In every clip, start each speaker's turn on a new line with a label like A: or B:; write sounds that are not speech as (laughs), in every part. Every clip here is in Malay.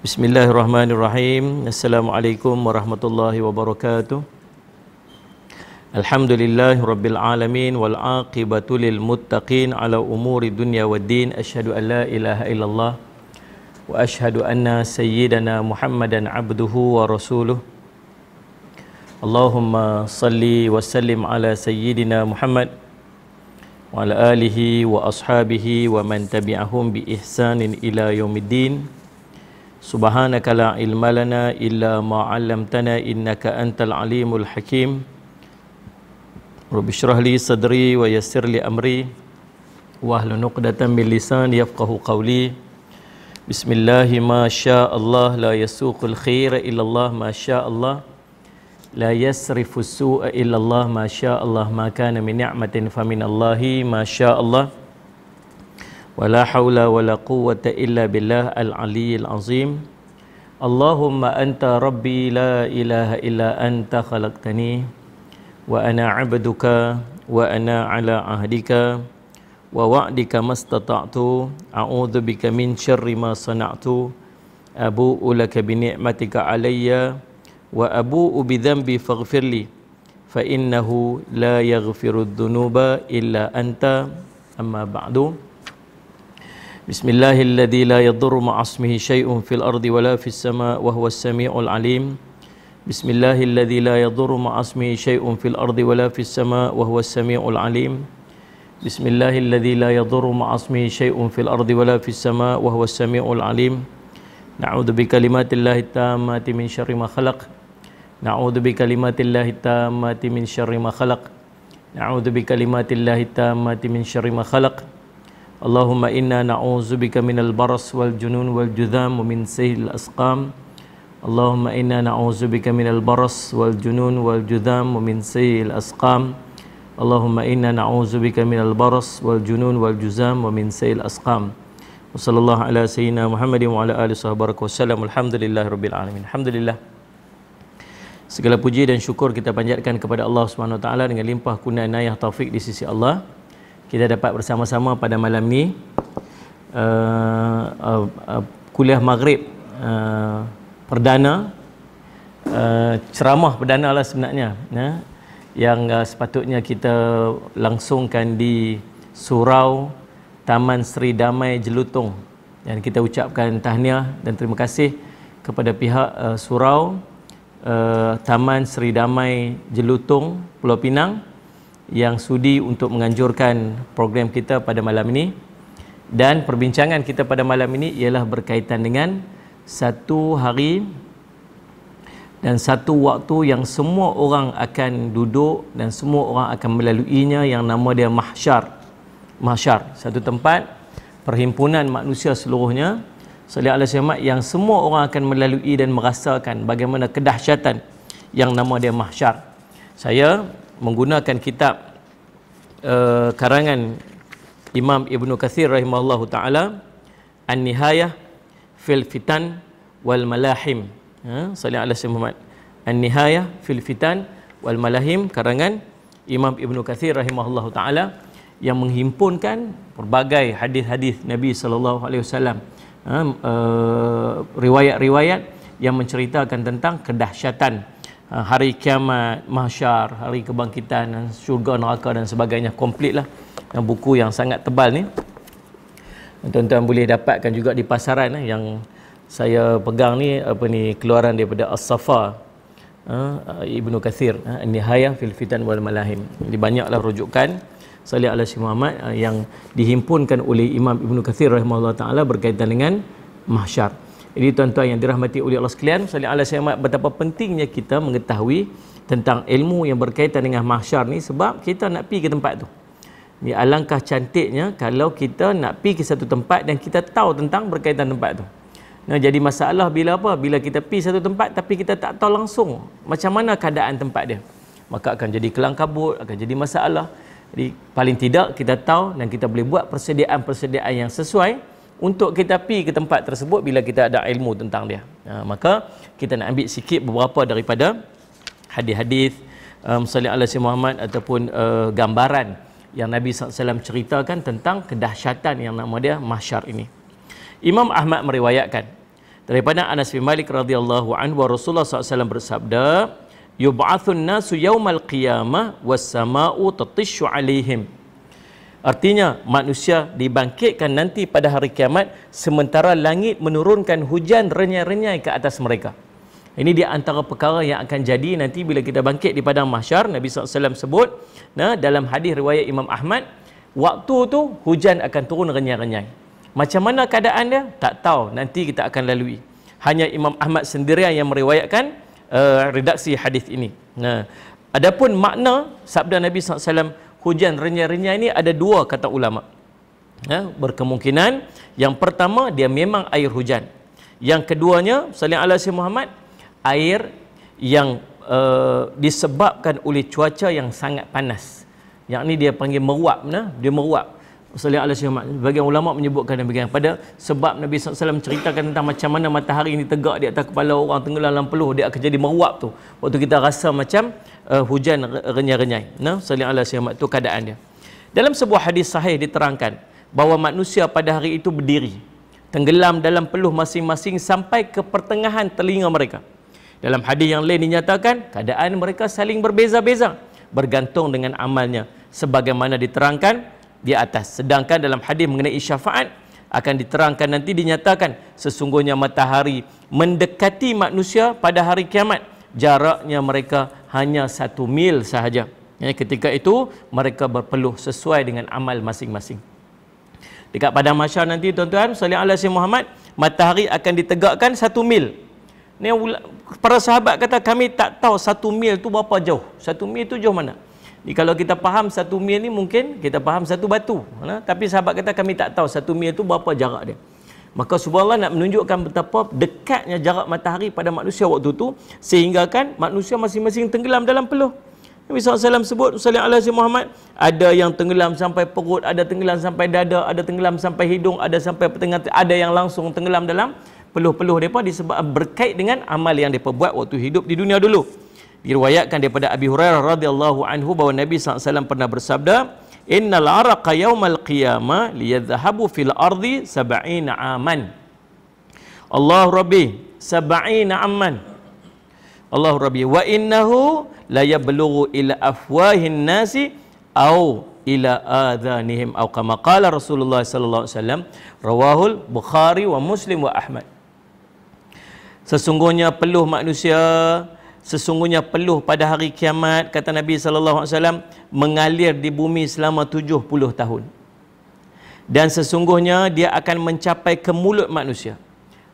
A: Bismillahirrahmanirrahim. Assalamualaikum warahmatullahi wabarakatuh. Alhamdulillah rabbil alamin wal aqibatu lil muttaqin ala umuri dunya waddin. Ashhadu an la ilaha illallah wa ashhadu anna sayyidana Muhammadan abduhu wa rasuluh. Allahumma salli wa sallim ala sayyidina Muhammad wa ala alihi wa ashabihi wa man tabi'ahum bi ihsanin ila yaumiddin. سبحانك لا علم لنا إلا ما علمتنا إنك أنت العليم الحكيم رب اشرح لي صدري ويسر لي أمري وأهل نقدة من لسان يفقه قولي بسم الله ما شاء الله لا يسوق الخير إلا الله ما شاء الله لا يسرف السوء إلا الله ما شاء الله ما كان من نعمة فمن الله ما شاء الله ولا حول ولا قوة إلا بالله العلي العظيم اللهم أنت ربي لا إله إلا أنت خلقتني وأنا عبدك وأنا على عهدك ووعدك ما استطعت أعوذ بك من شر ما صنعت أبوء لك بنعمتك علي وأبوء بذنبي فاغفر لي فإنه لا يغفر الذنوب إلا أنت أما بعد بسم الله الذي لا يضر مع اسمه شيء في الأرض ولا في السماء وهو السميع العليم بسم الله الذي لا يضر مع اسمه شيء في الأرض ولا في السماء وهو السميع العليم بسم الله الذي لا يضر مع اسمه شيء في الأرض ولا في السماء وهو السميع العليم نعوذ بكلمات الله التامة من شر ما خلق نعوذ بكلمات الله التامة من شر ما خلق نعوذ بكلمات الله التامة من شر ما خلق Allahumma inna na'udzubika al baras wal junun wal judham wa min al asqam. Allahumma inna na'udzubika al baras wal junun wal judham wa min al asqam. Allahumma inna na'udzubika al baras wal junun wal judham wa min al asqam. Wa sallallahu ala sayyidina Muhammadin wa ala ali sahbihi wa sallam. Alhamdulillahirabbil alamin. Alhamdulillah. Segala puji dan syukur kita panjatkan kepada Allah Subhanahu wa taala dengan limpah kurnia inayah taufik di sisi Allah kita dapat bersama-sama pada malam ini uh, eh, uh, eh, uh, eh, kuliah maghrib uh, perdana uh, ceramah perdana lah sebenarnya ya, yang uh, sepatutnya kita langsungkan di surau Taman Seri Damai Jelutong dan kita ucapkan tahniah dan terima kasih kepada pihak uh, surau uh, Taman Seri Damai Jelutong Pulau Pinang yang sudi untuk menganjurkan program kita pada malam ini dan perbincangan kita pada malam ini ialah berkaitan dengan satu hari dan satu waktu yang semua orang akan duduk dan semua orang akan melaluinya yang nama dia mahsyar mahsyar satu tempat perhimpunan manusia seluruhnya Sallallahu alaihi wasallam yang semua orang akan melalui dan merasakan bagaimana kedahsyatan yang nama dia mahsyar. Saya menggunakan kitab uh, karangan Imam Ibn Kathir rahimahullahu ta'ala An-Nihayah Fil Fitan Wal Malahim ya, ha? Salih ala Muhammad An-Nihayah Fil Fitan Wal Malahim Karangan Imam Ibn Kathir rahimahullahu ta'ala yang menghimpunkan berbagai hadis-hadis Nabi sallallahu alaihi wasallam ha? eh, riwayat-riwayat yang menceritakan tentang kedahsyatan Ah, hari kiamat, mahsyar, hari kebangkitan dan syurga neraka dan sebagainya komplit lah dan buku yang sangat tebal ni tuan-tuan boleh dapatkan juga di pasaran eh, yang saya pegang ni apa ni keluaran daripada As-Safa eh, Ibnu Kathir eh, Nihaya fil Fitan wal Malahim Di banyaklah rujukan Salih Alasi Muhammad eh, yang dihimpunkan oleh Imam Ibnu Kathir rahimahullah ta'ala berkaitan dengan mahsyar ini tuan-tuan yang dirahmati oleh Allah sekalian. Salih Allah Syamad, betapa pentingnya kita mengetahui tentang ilmu yang berkaitan dengan mahsyar ni sebab kita nak pergi ke tempat tu. ni alangkah cantiknya kalau kita nak pergi ke satu tempat dan kita tahu tentang berkaitan tempat tu. Nah, jadi masalah bila apa? Bila kita pergi satu tempat tapi kita tak tahu langsung macam mana keadaan tempat dia. Maka akan jadi kelangkabut, akan jadi masalah. Jadi paling tidak kita tahu dan kita boleh buat persediaan-persediaan yang sesuai untuk kita pi ke tempat tersebut bila kita ada ilmu tentang dia. Ha, maka kita nak ambil sikit beberapa daripada hadis-hadis um, Salih Allah Muhammad ataupun uh, gambaran yang Nabi SAW ceritakan tentang kedahsyatan yang nama dia mahsyar ini. Imam Ahmad meriwayatkan daripada Anas bin Malik radhiyallahu anhu wa Rasulullah SAW bersabda, "Yub'atsun nasu yawmal qiyamah was sama'u tatishu 'alaihim." Artinya manusia dibangkitkan nanti pada hari kiamat sementara langit menurunkan hujan renyai-renyai ke atas mereka. Ini di antara perkara yang akan jadi nanti bila kita bangkit di padang mahsyar Nabi SAW sebut nah, dalam hadis riwayat Imam Ahmad waktu tu hujan akan turun renyai-renyai. Macam mana keadaan dia? Tak tahu. Nanti kita akan lalui. Hanya Imam Ahmad sendirian yang meriwayatkan uh, redaksi hadis ini. Nah, adapun makna sabda Nabi SAW hujan renyah-renyah ini ada dua kata ulama. Ya, berkemungkinan yang pertama dia memang air hujan. Yang keduanya saling ala si Muhammad air yang uh, disebabkan oleh cuaca yang sangat panas. Yang ni dia panggil meruap nah, dia meruap. Salih ala syihmat. Bagian ulama' menyebutkan dan bagian pada sebab Nabi SAW ceritakan tentang macam mana matahari ini tegak di atas kepala orang tenggelam dalam peluh. Dia akan jadi meruap tu. Waktu kita rasa macam uh, hujan renyah-renyah. Nah, Salih ala syihmat. Itu keadaan dia. Dalam sebuah hadis sahih diterangkan bahawa manusia pada hari itu berdiri. Tenggelam dalam peluh masing-masing sampai ke pertengahan telinga mereka. Dalam hadis yang lain dinyatakan keadaan mereka saling berbeza-beza. Bergantung dengan amalnya. Sebagaimana diterangkan di atas. Sedangkan dalam hadis mengenai syafaat akan diterangkan nanti dinyatakan sesungguhnya matahari mendekati manusia pada hari kiamat. Jaraknya mereka hanya satu mil sahaja. ketika itu mereka berpeluh sesuai dengan amal masing-masing. Dekat pada masa nanti tuan-tuan, salli Allah Muhammad, matahari akan ditegakkan satu mil. Ni, para sahabat kata kami tak tahu satu mil tu berapa jauh. Satu mil tu jauh mana? kalau kita faham satu mil ni mungkin kita faham satu batu ha? tapi sahabat kata kami tak tahu satu mil tu berapa jarak dia maka subhanallah nak menunjukkan betapa dekatnya jarak matahari pada manusia waktu tu sehingga kan manusia masing-masing tenggelam dalam peluh Nabi SAW sebut Salih Allah si Muhammad Ada yang tenggelam sampai perut Ada tenggelam sampai dada Ada tenggelam sampai hidung Ada sampai pertengah Ada yang langsung tenggelam dalam Peluh-peluh mereka disebab, Berkait dengan amal yang mereka buat Waktu hidup di dunia dulu diriwayatkan daripada Abi Hurairah radhiyallahu anhu bahawa Nabi SAW pernah bersabda innal araqa yawmal qiyamah liyadhhabu fil ardi sab'in aman Allah Rabbi sab'in aman Allah Rabbi wa innahu la yablughu ila afwahin nasi aw ila adhanihim aw kama qala Rasulullah sallallahu alaihi wasallam rawahul Bukhari wa Muslim wa Ahmad Sesungguhnya peluh manusia sesungguhnya peluh pada hari kiamat kata Nabi saw mengalir di bumi selama 70 tahun. Dan sesungguhnya dia akan mencapai ke mulut manusia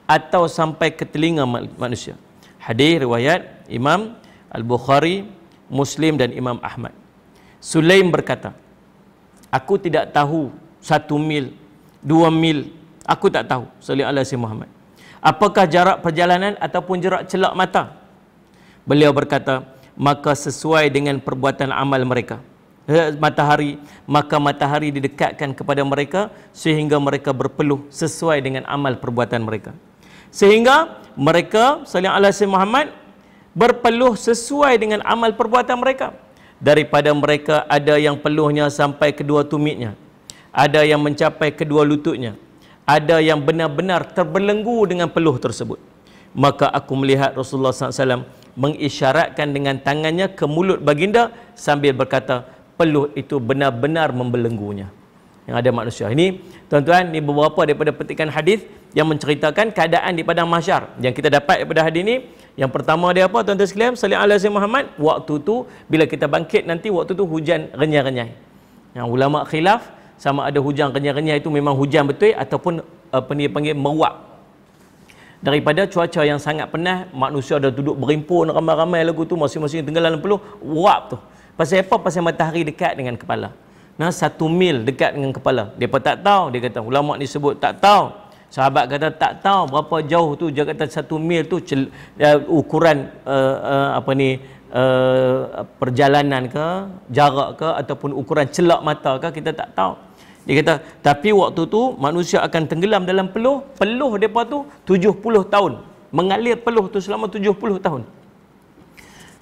A: atau sampai ke telinga manusia. Hadis riwayat Imam Al-Bukhari, Muslim dan Imam Ahmad. Sulaim berkata, "Aku tidak tahu satu mil, dua mil, aku tak tahu." Sallallahu alaihi Muhammad. Apakah jarak perjalanan ataupun jarak celak mata Beliau berkata, maka sesuai dengan perbuatan amal mereka. Eh, matahari, maka matahari didekatkan kepada mereka sehingga mereka berpeluh sesuai dengan amal perbuatan mereka. Sehingga mereka, salam Allah Muhammad, berpeluh sesuai dengan amal perbuatan mereka. Daripada mereka ada yang peluhnya sampai kedua tumitnya. Ada yang mencapai kedua lututnya. Ada yang benar-benar terbelenggu dengan peluh tersebut. Maka aku melihat Rasulullah SAW mengisyaratkan dengan tangannya ke mulut baginda sambil berkata peluh itu benar-benar membelenggunya yang ada manusia ini tuan-tuan ini beberapa daripada petikan hadis yang menceritakan keadaan di padang mahsyar yang kita dapat daripada hadis ini yang pertama dia apa tuan-tuan sekalian sallallahu alaihi Muhammad waktu tu bila kita bangkit nanti waktu tu hujan renyai-renyai yang ulama khilaf sama ada hujan renyai-renyai itu memang hujan betul ataupun apa eh, ni panggil meruap daripada cuaca yang sangat penat manusia dah duduk berimpun ramai-ramai lagu tu masing-masing tinggal dalam peluh wap tu pasal apa pasal matahari dekat dengan kepala nah satu mil dekat dengan kepala depa tak tahu dia kata ulama ni sebut tak tahu sahabat kata tak tahu berapa jauh tu dia kata satu mil tu cel, uh, ukuran uh, uh, apa ni Uh, perjalanan ke jarak ke ataupun ukuran celak mata ke kita tak tahu dia kata, tapi waktu tu manusia akan tenggelam dalam peluh. Peluh mereka tu 70 tahun. Mengalir peluh tu selama 70 tahun.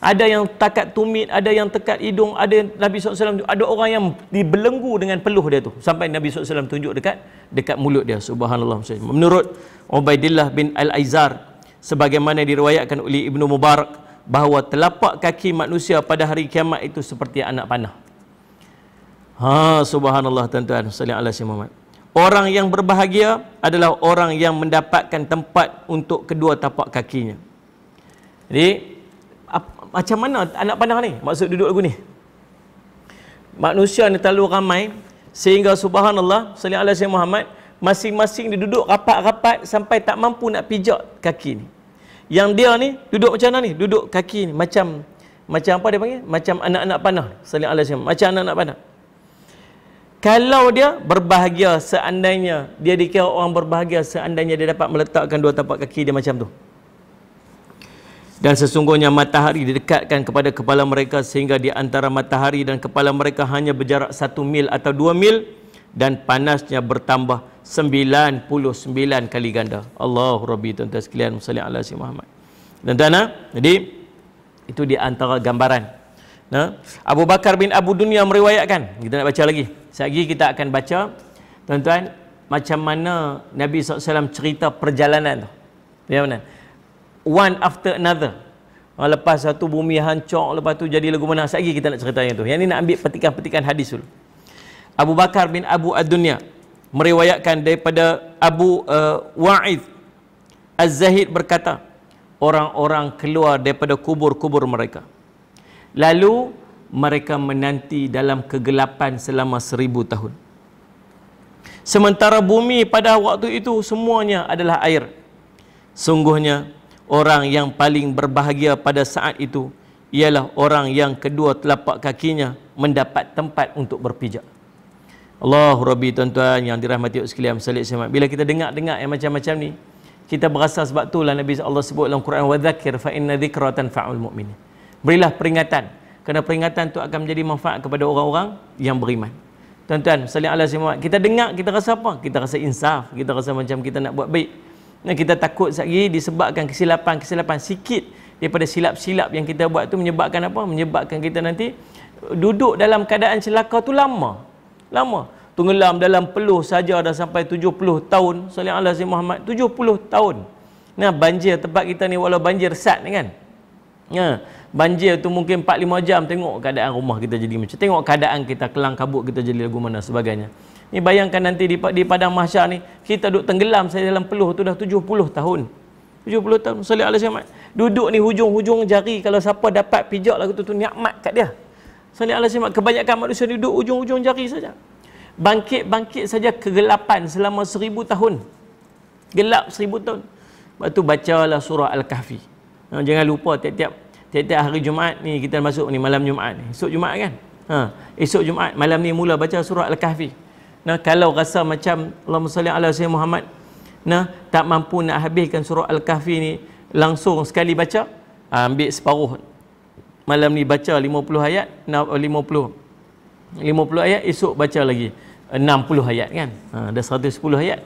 A: Ada yang takat tumit, ada yang tekat hidung, ada Nabi SAW, ada orang yang dibelenggu dengan peluh dia tu. Sampai Nabi SAW tunjuk dekat dekat mulut dia. Subhanallah. Menurut Ubaidillah bin Al-Aizar, sebagaimana diriwayatkan oleh Ibnu Mubarak, bahawa telapak kaki manusia pada hari kiamat itu seperti anak panah. Ha subhanallah tuan-tuan sallallahu alaihi Muhammad. Orang yang berbahagia adalah orang yang mendapatkan tempat untuk kedua tapak kakinya. Jadi apa, macam mana anak pandang ni? Maksud duduk lagu ni. Manusia ni terlalu ramai sehingga subhanallah sallallahu alaihi Muhammad masing-masing dia duduk rapat-rapat sampai tak mampu nak pijak kaki ni. Yang dia ni duduk macam mana ni? Duduk kaki ni macam macam apa dia panggil? Macam anak-anak panah sallallahu alaihi Muhammad. Macam anak-anak panah. Kalau dia berbahagia seandainya dia dikira orang berbahagia seandainya dia dapat meletakkan dua tapak kaki dia macam tu. Dan sesungguhnya matahari didekatkan kepada kepala mereka sehingga di antara matahari dan kepala mereka hanya berjarak satu mil atau dua mil dan panasnya bertambah sembilan puluh sembilan kali ganda. Allah Rabbi tuan-tuan sekalian, salli ala si Muhammad. Dan tuan ha? jadi itu di antara gambaran. Ha? Abu Bakar bin Abu Dunia meriwayatkan. Kita nak baca lagi. Sekejap lagi kita akan baca. Tuan-tuan, macam mana Nabi SAW cerita perjalanan tu. mana One after another. Ha, lepas satu bumi hancur, lepas tu jadi lagu mana. Sekejap lagi kita nak cerita yang tu. Yang ni nak ambil petikan-petikan hadis dulu. Abu Bakar bin Abu Ad-Dunya meriwayatkan daripada Abu uh, Wa'id Az-Zahid berkata, orang-orang keluar daripada kubur-kubur mereka. Lalu mereka menanti dalam kegelapan selama seribu tahun. Sementara bumi pada waktu itu semuanya adalah air. Sungguhnya orang yang paling berbahagia pada saat itu ialah orang yang kedua telapak kakinya mendapat tempat untuk berpijak. Allah Rabbi tuan-tuan yang dirahmati Allah sekalian salik semak. Bila kita dengar-dengar yang macam-macam ni, kita berasa sebab itulah Nabi Allah sebut dalam Quran, wa وَذَكِرْ فَإِنَّ ذِكْرَةً faul مُؤْمِنِينَ berilah peringatan kerana peringatan itu akan menjadi manfaat kepada orang-orang yang beriman tuan-tuan salli Allah semua kita dengar kita rasa apa kita rasa insaf kita rasa macam kita nak buat baik dan kita takut sekali disebabkan kesilapan-kesilapan sikit daripada silap-silap yang kita buat itu menyebabkan apa menyebabkan kita nanti duduk dalam keadaan celaka tu lama lama tenggelam dalam peluh saja ada sampai 70 tahun salli Allah Muhammad 70 tahun nah banjir tempat kita ni walau banjir sat ni kan nah banjir tu mungkin 4-5 jam tengok keadaan rumah kita jadi macam tengok keadaan kita kelang kabut kita jadi lagu mana sebagainya ni bayangkan nanti di, di Padang Mahsyar ni kita duduk tenggelam saya dalam peluh tu dah 70 tahun 70 tahun salih Allah SWT duduk ni hujung-hujung jari kalau siapa dapat pijak lagu tu tu nikmat kat dia salih Allah SWT kebanyakan manusia duduk hujung-hujung jari saja bangkit-bangkit saja kegelapan selama seribu tahun gelap seribu tahun Lepas tu bacalah surah Al-Kahfi. Ha, jangan lupa tiap-tiap Tiap-tiap hari Jumaat ni kita masuk ni malam Jumaat ni. Esok Jumaat kan? Ha. Esok Jumaat malam ni mula baca surah Al-Kahfi. Nah, kalau rasa macam Allahumma salli ala sayyidina Muhammad nah tak mampu nak habiskan surah Al-Kahfi ni langsung sekali baca, ha, ambil separuh malam ni baca 50 ayat, 50 50 eh, ayat esok baca lagi 60 eh, ayat kan. Ha, dah 110 ayat.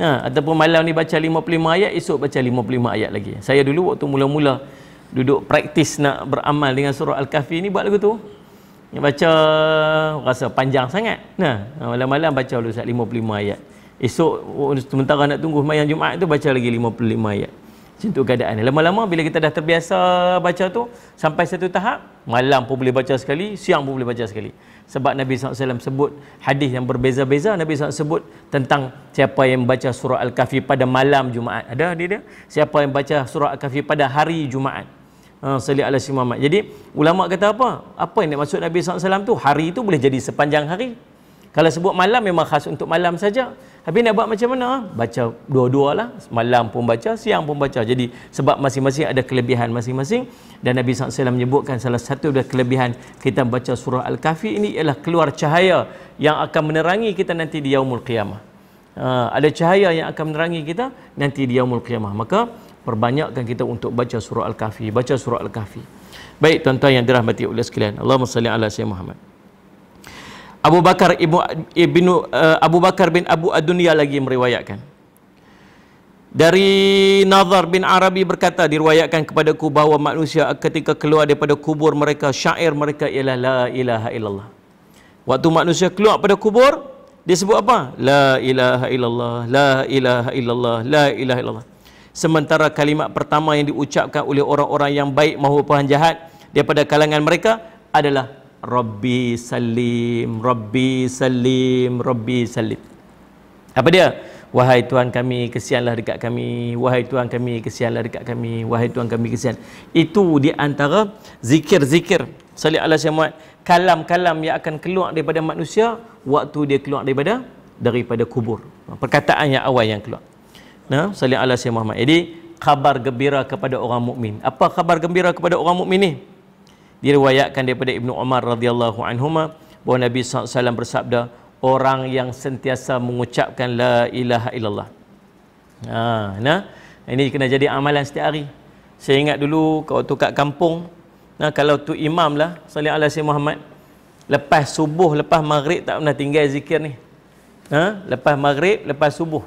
A: Nah, ha, ataupun malam ni baca 55 ayat, esok baca 55 ayat lagi. Saya dulu waktu mula-mula duduk praktis nak beramal dengan surah Al-Kahfi ni buat lagu tu baca rasa panjang sangat nah malam-malam baca dulu 55 ayat esok oh, sementara nak tunggu sembahyang Jumaat tu baca lagi 55 ayat macam tu keadaan ni lama-lama bila kita dah terbiasa baca tu sampai satu tahap malam pun boleh baca sekali siang pun boleh baca sekali sebab Nabi SAW sebut hadis yang berbeza-beza Nabi SAW sebut tentang siapa yang baca surah Al-Kahfi pada malam Jumaat ada dia dia siapa yang baca surah Al-Kahfi pada hari Jumaat Salih ala si Muhammad Jadi ulama' kata apa? Apa yang dimaksud Nabi SAW tu? Hari itu boleh jadi sepanjang hari Kalau sebut malam memang khas untuk malam saja Tapi nak buat macam mana? Baca dua-dua lah Malam pun baca, siang pun baca Jadi sebab masing-masing ada kelebihan masing-masing Dan Nabi SAW menyebutkan salah satu dari kelebihan Kita baca surah Al-Kahfi ini Ialah keluar cahaya yang akan menerangi kita nanti di Yaumul Qiyamah Ha, ada cahaya yang akan menerangi kita nanti di Yaumul Qiyamah. Maka perbanyakkan kita untuk baca surah Al-Kahfi, baca surah Al-Kahfi. Baik tuan-tuan yang dirahmati oleh sekalian. Allahumma salli ala Sayyid Muhammad. Abu Bakar ibu, ibnu uh, Abu Bakar bin Abu Adunia lagi meriwayatkan. Dari Nazar bin Arabi berkata diriwayatkan kepadaku bahawa manusia ketika keluar daripada kubur mereka syair mereka ialah la ilaha illallah. Waktu manusia keluar daripada kubur dia sebut apa? La ilaha illallah, la ilaha illallah, la ilaha illallah sementara kalimat pertama yang diucapkan oleh orang-orang yang baik mahu maupun jahat daripada kalangan mereka adalah Rabbi Salim, Rabbi Salim, Rabbi Salim. Apa dia? Wahai Tuhan kami, kesianlah dekat kami. Wahai Tuhan kami, kesianlah dekat kami. Wahai Tuhan kami, kesian. Itu di antara zikir-zikir. Salih Allah Syamuat. Kalam-kalam yang akan keluar daripada manusia, waktu dia keluar daripada daripada kubur. Perkataan yang awal yang keluar nah salli ala sayyidina Muhammad. Jadi khabar gembira kepada orang mukmin. Apa khabar gembira kepada orang mukmin ni? Diriwayatkan daripada Ibnu Umar radhiyallahu anhuma bahawa Nabi saw bersabda, orang yang sentiasa mengucapkan la ilaha illallah. Ha, nah. Ini kena jadi amalan setiap hari. Saya ingat dulu kalau tu kat kampung, nah kalau tu imam lah salli ala sayyidina Muhammad lepas subuh, lepas maghrib tak pernah tinggal zikir ni. Ha? Lepas maghrib, lepas subuh.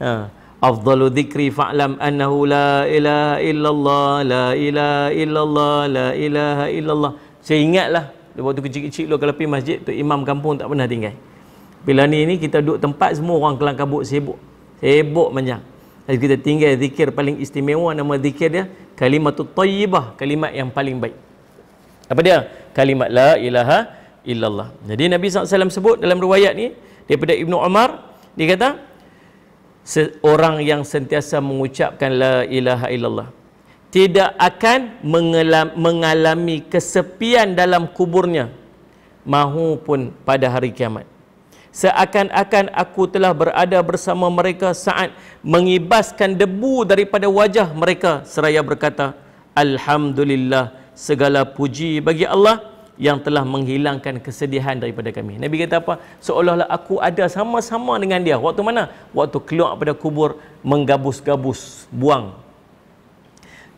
A: Ha. أفضل ذكري فاعلم أنه la إله إلا الله لا إله إلا الله لا إله إلا الله saya ingat waktu kecil-kecil dulu kalau pergi masjid tu imam kampung tak pernah tinggal bila ni ni kita duduk tempat semua orang kelang kabut sibuk sibuk banyak. jadi kita tinggal zikir paling istimewa nama zikir dia kalimat tayyibah kalimat yang paling baik apa dia? kalimat la ilaha illallah jadi Nabi SAW sebut dalam riwayat ni daripada Ibnu Omar dia kata seorang yang sentiasa mengucapkan la ilaha illallah tidak akan mengalami kesepian dalam kuburnya mahupun pada hari kiamat seakan-akan aku telah berada bersama mereka saat mengibaskan debu daripada wajah mereka seraya berkata alhamdulillah segala puji bagi Allah yang telah menghilangkan kesedihan daripada kami. Nabi kata apa? Seolah-olah aku ada sama-sama dengan dia. Waktu mana? Waktu keluar pada kubur menggabus-gabus, buang.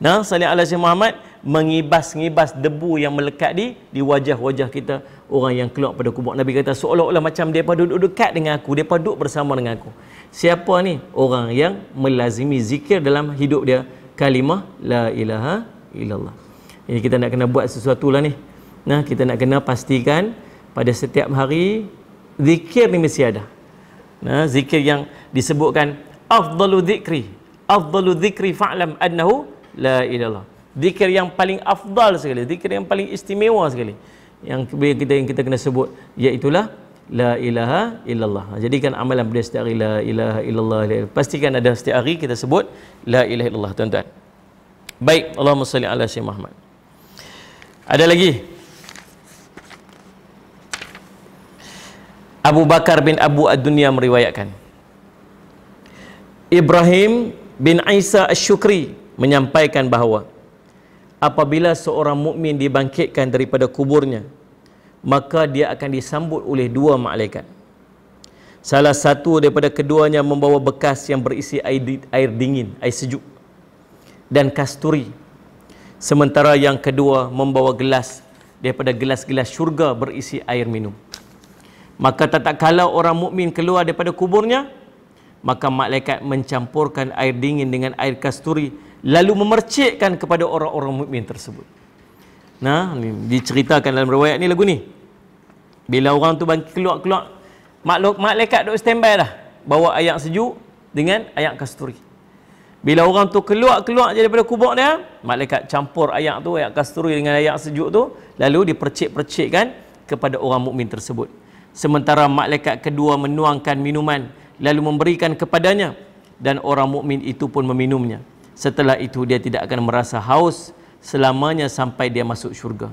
A: Nah, salih ala si Muhammad mengibas-ngibas debu yang melekat di di wajah-wajah kita orang yang keluar pada kubur. Nabi kata seolah-olah macam depa duduk dekat dengan aku, depa duduk bersama dengan aku. Siapa ni? Orang yang melazimi zikir dalam hidup dia kalimah la ilaha illallah. Ini kita nak kena buat sesuatu lah ni. Nah kita nak kena pastikan pada setiap hari zikir ni mesti ada. Nah zikir yang disebutkan afdalu zikri, afdalu zikri fa'lam annahu la ilallah. Zikir yang paling afdal sekali, zikir yang paling istimewa sekali yang kita yang kita kena sebut iaitu la ilaha illallah. Jadikan amalan beliau setiap hari la ilaha illallah. Pastikan ada setiap hari kita sebut la ilaha illallah tuan-tuan. Baik, Allahumma salli ala sayyidina Muhammad. Ada lagi? Abu Bakar bin Abu Ad-Dunya meriwayatkan. Ibrahim bin Isa Ash-Shukri menyampaikan bahawa apabila seorang mukmin dibangkitkan daripada kuburnya, maka dia akan disambut oleh dua malaikat. Salah satu daripada keduanya membawa bekas yang berisi air, air dingin, air sejuk dan kasturi. Sementara yang kedua membawa gelas daripada gelas-gelas syurga berisi air minum maka tak tak kalah orang mukmin keluar daripada kuburnya maka malaikat mencampurkan air dingin dengan air kasturi lalu memercikkan kepada orang-orang mukmin tersebut nah ni, diceritakan dalam riwayat ni lagu ni bila orang tu bangkit keluar-keluar makhluk malaikat duk standby dah bawa ayak sejuk dengan ayak kasturi bila orang tu keluar-keluar je daripada kubur dia, malaikat campur ayak tu, ayak kasturi dengan ayak sejuk tu, lalu dipercik-percikkan kepada orang mukmin tersebut sementara malaikat kedua menuangkan minuman lalu memberikan kepadanya dan orang mukmin itu pun meminumnya setelah itu dia tidak akan merasa haus selamanya sampai dia masuk syurga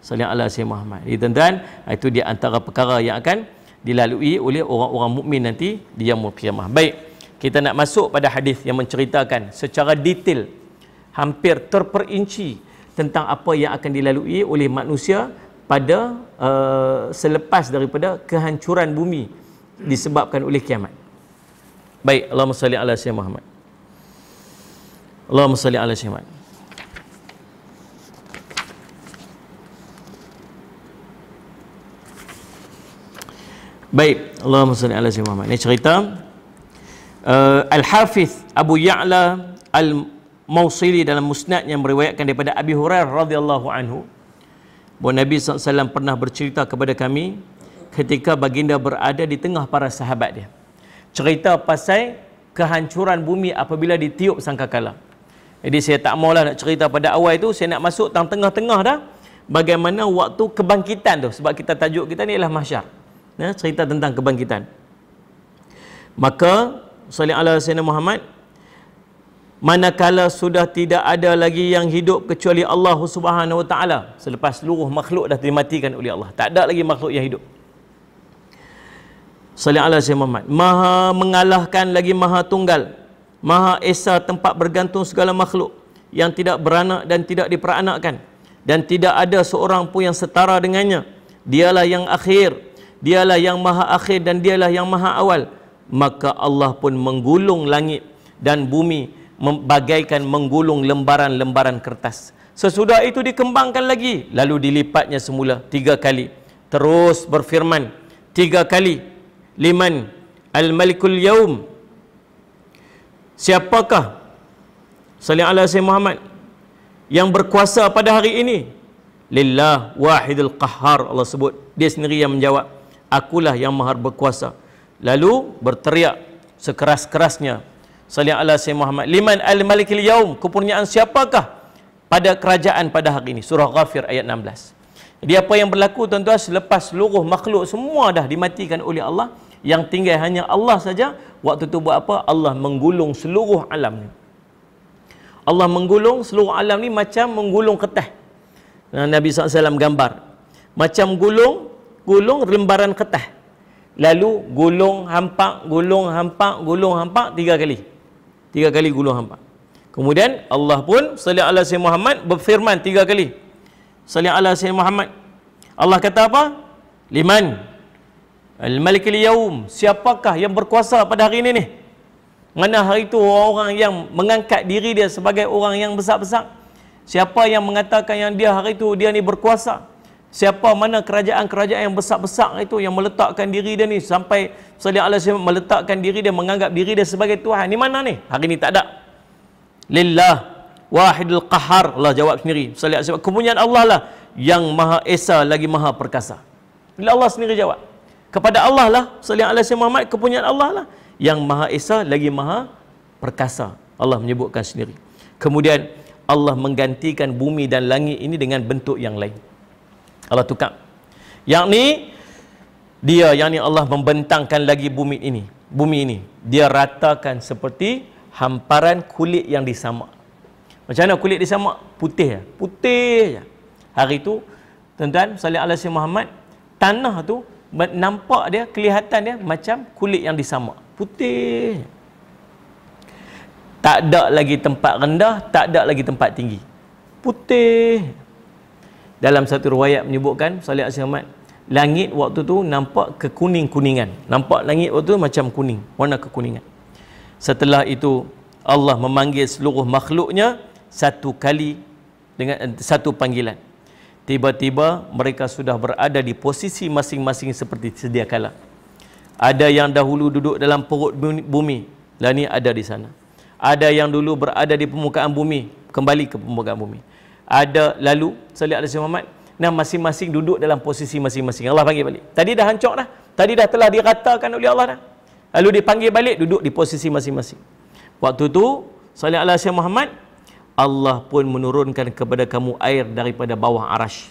A: sallallahu Allah wasallam Muhammad jadi tuan-tuan itu dia antara perkara yang akan dilalui oleh orang-orang mukmin nanti di yaumul qiyamah baik kita nak masuk pada hadis yang menceritakan secara detail hampir terperinci tentang apa yang akan dilalui oleh manusia pada uh, selepas daripada kehancuran bumi disebabkan oleh kiamat. Baik, Allahumma salli ala sayyidina Muhammad. Allahumma salli ala sayyidina Muhammad. Baik, Allahumma salli ala sayyidina Muhammad. Ini cerita uh, Al-Hafiz Abu Ya'la Al-Mausili dalam musnad yang meriwayatkan daripada Abi Hurairah radhiyallahu anhu bahawa Nabi SAW pernah bercerita kepada kami ketika baginda berada di tengah para sahabat dia. Cerita pasal kehancuran bumi apabila ditiup sangkakala. Jadi saya tak maulah nak cerita pada awal itu, saya nak masuk tang tengah-tengah dah bagaimana waktu kebangkitan tu sebab kita tajuk kita ni ialah mahsyar. Ya, cerita tentang kebangkitan. Maka Sallallahu Allah wasallam Muhammad manakala sudah tidak ada lagi yang hidup kecuali Allah Subhanahu wa taala selepas seluruh makhluk dah dimatikan oleh Allah tak ada lagi makhluk yang hidup Sallallahu alaihi wasallam maha mengalahkan lagi maha tunggal maha esa tempat bergantung segala makhluk yang tidak beranak dan tidak diperanakkan dan tidak ada seorang pun yang setara dengannya dialah yang akhir dialah yang maha akhir dan dialah yang maha awal maka Allah pun menggulung langit dan bumi Membagaikan menggulung lembaran-lembaran kertas. Sesudah itu dikembangkan lagi, lalu dilipatnya semula tiga kali. Terus berfirman tiga kali. Liman al-malikul yaum. Siapakah Sallallahu alaihi Muhammad yang berkuasa pada hari ini? Lillah wahidul qahhar Allah sebut. Dia sendiri yang menjawab, akulah yang mahar berkuasa. Lalu berteriak sekeras-kerasnya Salih ala Sayyid Muhammad Liman al-malikil yaum Kepunyaan siapakah Pada kerajaan pada hari ini Surah Ghafir ayat 16 Jadi apa yang berlaku tuan-tuan Selepas seluruh makhluk semua dah dimatikan oleh Allah Yang tinggal hanya Allah saja Waktu tu buat apa Allah menggulung seluruh alam ni Allah menggulung seluruh alam ni Macam menggulung kertas Nabi SAW gambar Macam gulung Gulung lembaran kertas Lalu gulung hampak, gulung hampak, gulung hampak tiga kali tiga kali gulung hampa kemudian Allah pun salli ala sayyid Muhammad berfirman tiga kali salli ala sayyid Muhammad Allah kata apa liman al malikil al-yawm siapakah yang berkuasa pada hari ini nih? mana hari itu orang-orang yang mengangkat diri dia sebagai orang yang besar-besar siapa yang mengatakan yang dia hari itu dia ni berkuasa Siapa mana kerajaan-kerajaan yang besar-besar itu yang meletakkan diri dia ni sampai Sayyidina Allah SWT meletakkan diri dia menganggap diri dia sebagai Tuhan. Ni mana ni? Hari ni tak ada. Lillah wahidul qahar. Allah jawab sendiri. Sayyidina Allah SWT. Kepunyaan Allah lah yang maha esa lagi maha perkasa. Bila Allah sendiri jawab. Kepada Allah lah Sayyidina Allah SWT Muhammad kepunyaan Allah lah yang maha esa lagi maha perkasa. Allah menyebutkan sendiri. Kemudian Allah menggantikan bumi dan langit ini dengan bentuk yang lain. Allah tukar. Yang ni dia yang ni Allah membentangkan lagi bumi ini. Bumi ini dia ratakan seperti hamparan kulit yang disamak. Macam mana kulit disamak? Putih Putih Hari tu tuan-tuan salih alaihi Muhammad tanah tu nampak dia kelihatan dia macam kulit yang disamak. Putih. Tak ada lagi tempat rendah, tak ada lagi tempat tinggi. Putih dalam satu riwayat menyebutkan Salih Asyamat langit waktu tu nampak kekuning-kuningan nampak langit waktu tu macam kuning warna kekuningan setelah itu Allah memanggil seluruh makhluknya satu kali dengan eh, satu panggilan tiba-tiba mereka sudah berada di posisi masing-masing seperti sedia kala ada yang dahulu duduk dalam perut bumi dan ada di sana ada yang dulu berada di permukaan bumi kembali ke permukaan bumi ada lalu Salih Al-Azim Muhammad dan masing-masing duduk dalam posisi masing-masing Allah panggil balik tadi dah hancur dah tadi dah telah diratakan oleh Allah dah lalu dipanggil balik duduk di posisi masing-masing waktu tu Salih Al-Azim Muhammad Allah pun menurunkan kepada kamu air daripada bawah arash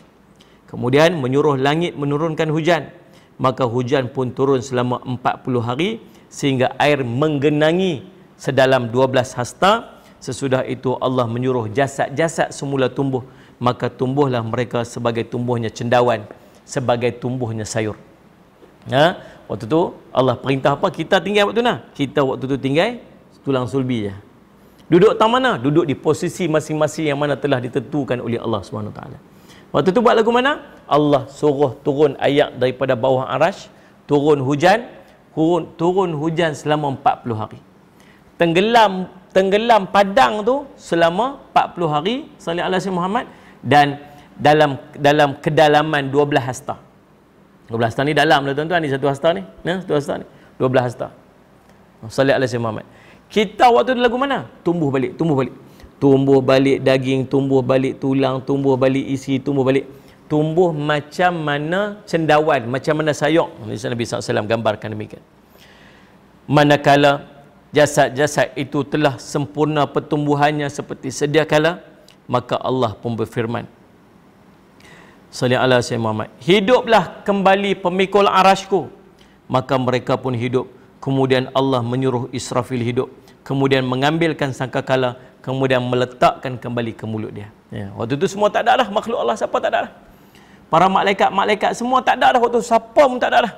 A: kemudian menyuruh langit menurunkan hujan maka hujan pun turun selama 40 hari sehingga air menggenangi sedalam 12 hasta Sesudah itu Allah menyuruh jasad-jasad semula tumbuh Maka tumbuhlah mereka sebagai tumbuhnya cendawan Sebagai tumbuhnya sayur ha? Waktu tu Allah perintah apa? Kita tinggal waktu tu nah? Kita waktu tu tinggal tulang sulbi je Duduk tak mana? Duduk di posisi masing-masing yang mana telah ditentukan oleh Allah SWT Waktu tu buat lagu mana? Allah suruh turun ayat daripada bawah arash Turun hujan Turun, turun hujan selama 40 hari Tenggelam tenggelam padang tu selama 40 hari salih Allah Sayyid Muhammad dan dalam dalam kedalaman 12 hasta 12 hasta ni dalam lah tuan-tuan ni satu hasta ni ya, satu hasta ni 12 hasta salih Allah Sayyid Muhammad kita waktu tu lagu mana? tumbuh balik, tumbuh balik tumbuh balik daging, tumbuh balik tulang, tumbuh balik isi, tumbuh balik tumbuh macam mana cendawan, macam mana sayok Nabi SAW gambarkan demikian manakala jasad-jasad itu telah sempurna pertumbuhannya seperti sedia kala maka Allah pun berfirman Sali ala Sayyid Hiduplah kembali pemikul arashku Maka mereka pun hidup Kemudian Allah menyuruh Israfil hidup Kemudian mengambilkan sangkakala, Kemudian meletakkan kembali ke mulut dia ya. Waktu itu semua tak ada lah Makhluk Allah siapa tak ada lah Para malaikat-malaikat semua tak ada lah Waktu itu siapa pun tak ada lah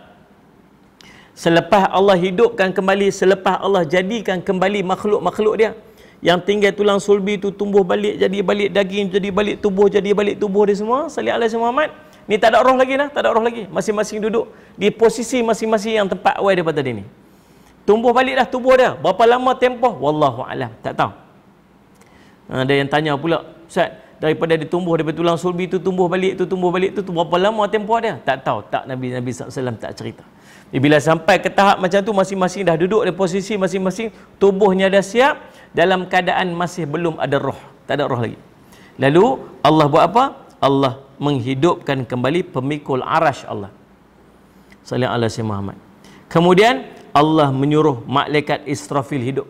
A: selepas Allah hidupkan kembali selepas Allah jadikan kembali makhluk-makhluk dia yang tinggal tulang sulbi tu tumbuh balik jadi balik daging jadi balik tubuh jadi balik tubuh dia semua salih alaihi Muhammad ni tak ada roh lagi dah tak ada roh lagi masing-masing duduk di posisi masing-masing yang tempat awal daripada tadi ni tumbuh balik dah tubuh dia berapa lama tempoh wallahu alam tak tahu ha, ada yang tanya pula ustaz daripada dia tumbuh daripada tulang sulbi tu tumbuh balik tu tumbuh balik tu, tu berapa lama tempoh dia tak tahu tak nabi nabi SAW tak cerita Eh, bila sampai ke tahap macam tu masing-masing dah duduk di posisi masing-masing, tubuhnya dah siap dalam keadaan masih belum ada roh, tak ada roh lagi. Lalu Allah buat apa? Allah menghidupkan kembali pemikul arash Allah. Sallallahu alaihi wasallam Muhammad. Kemudian Allah menyuruh malaikat Israfil hidup.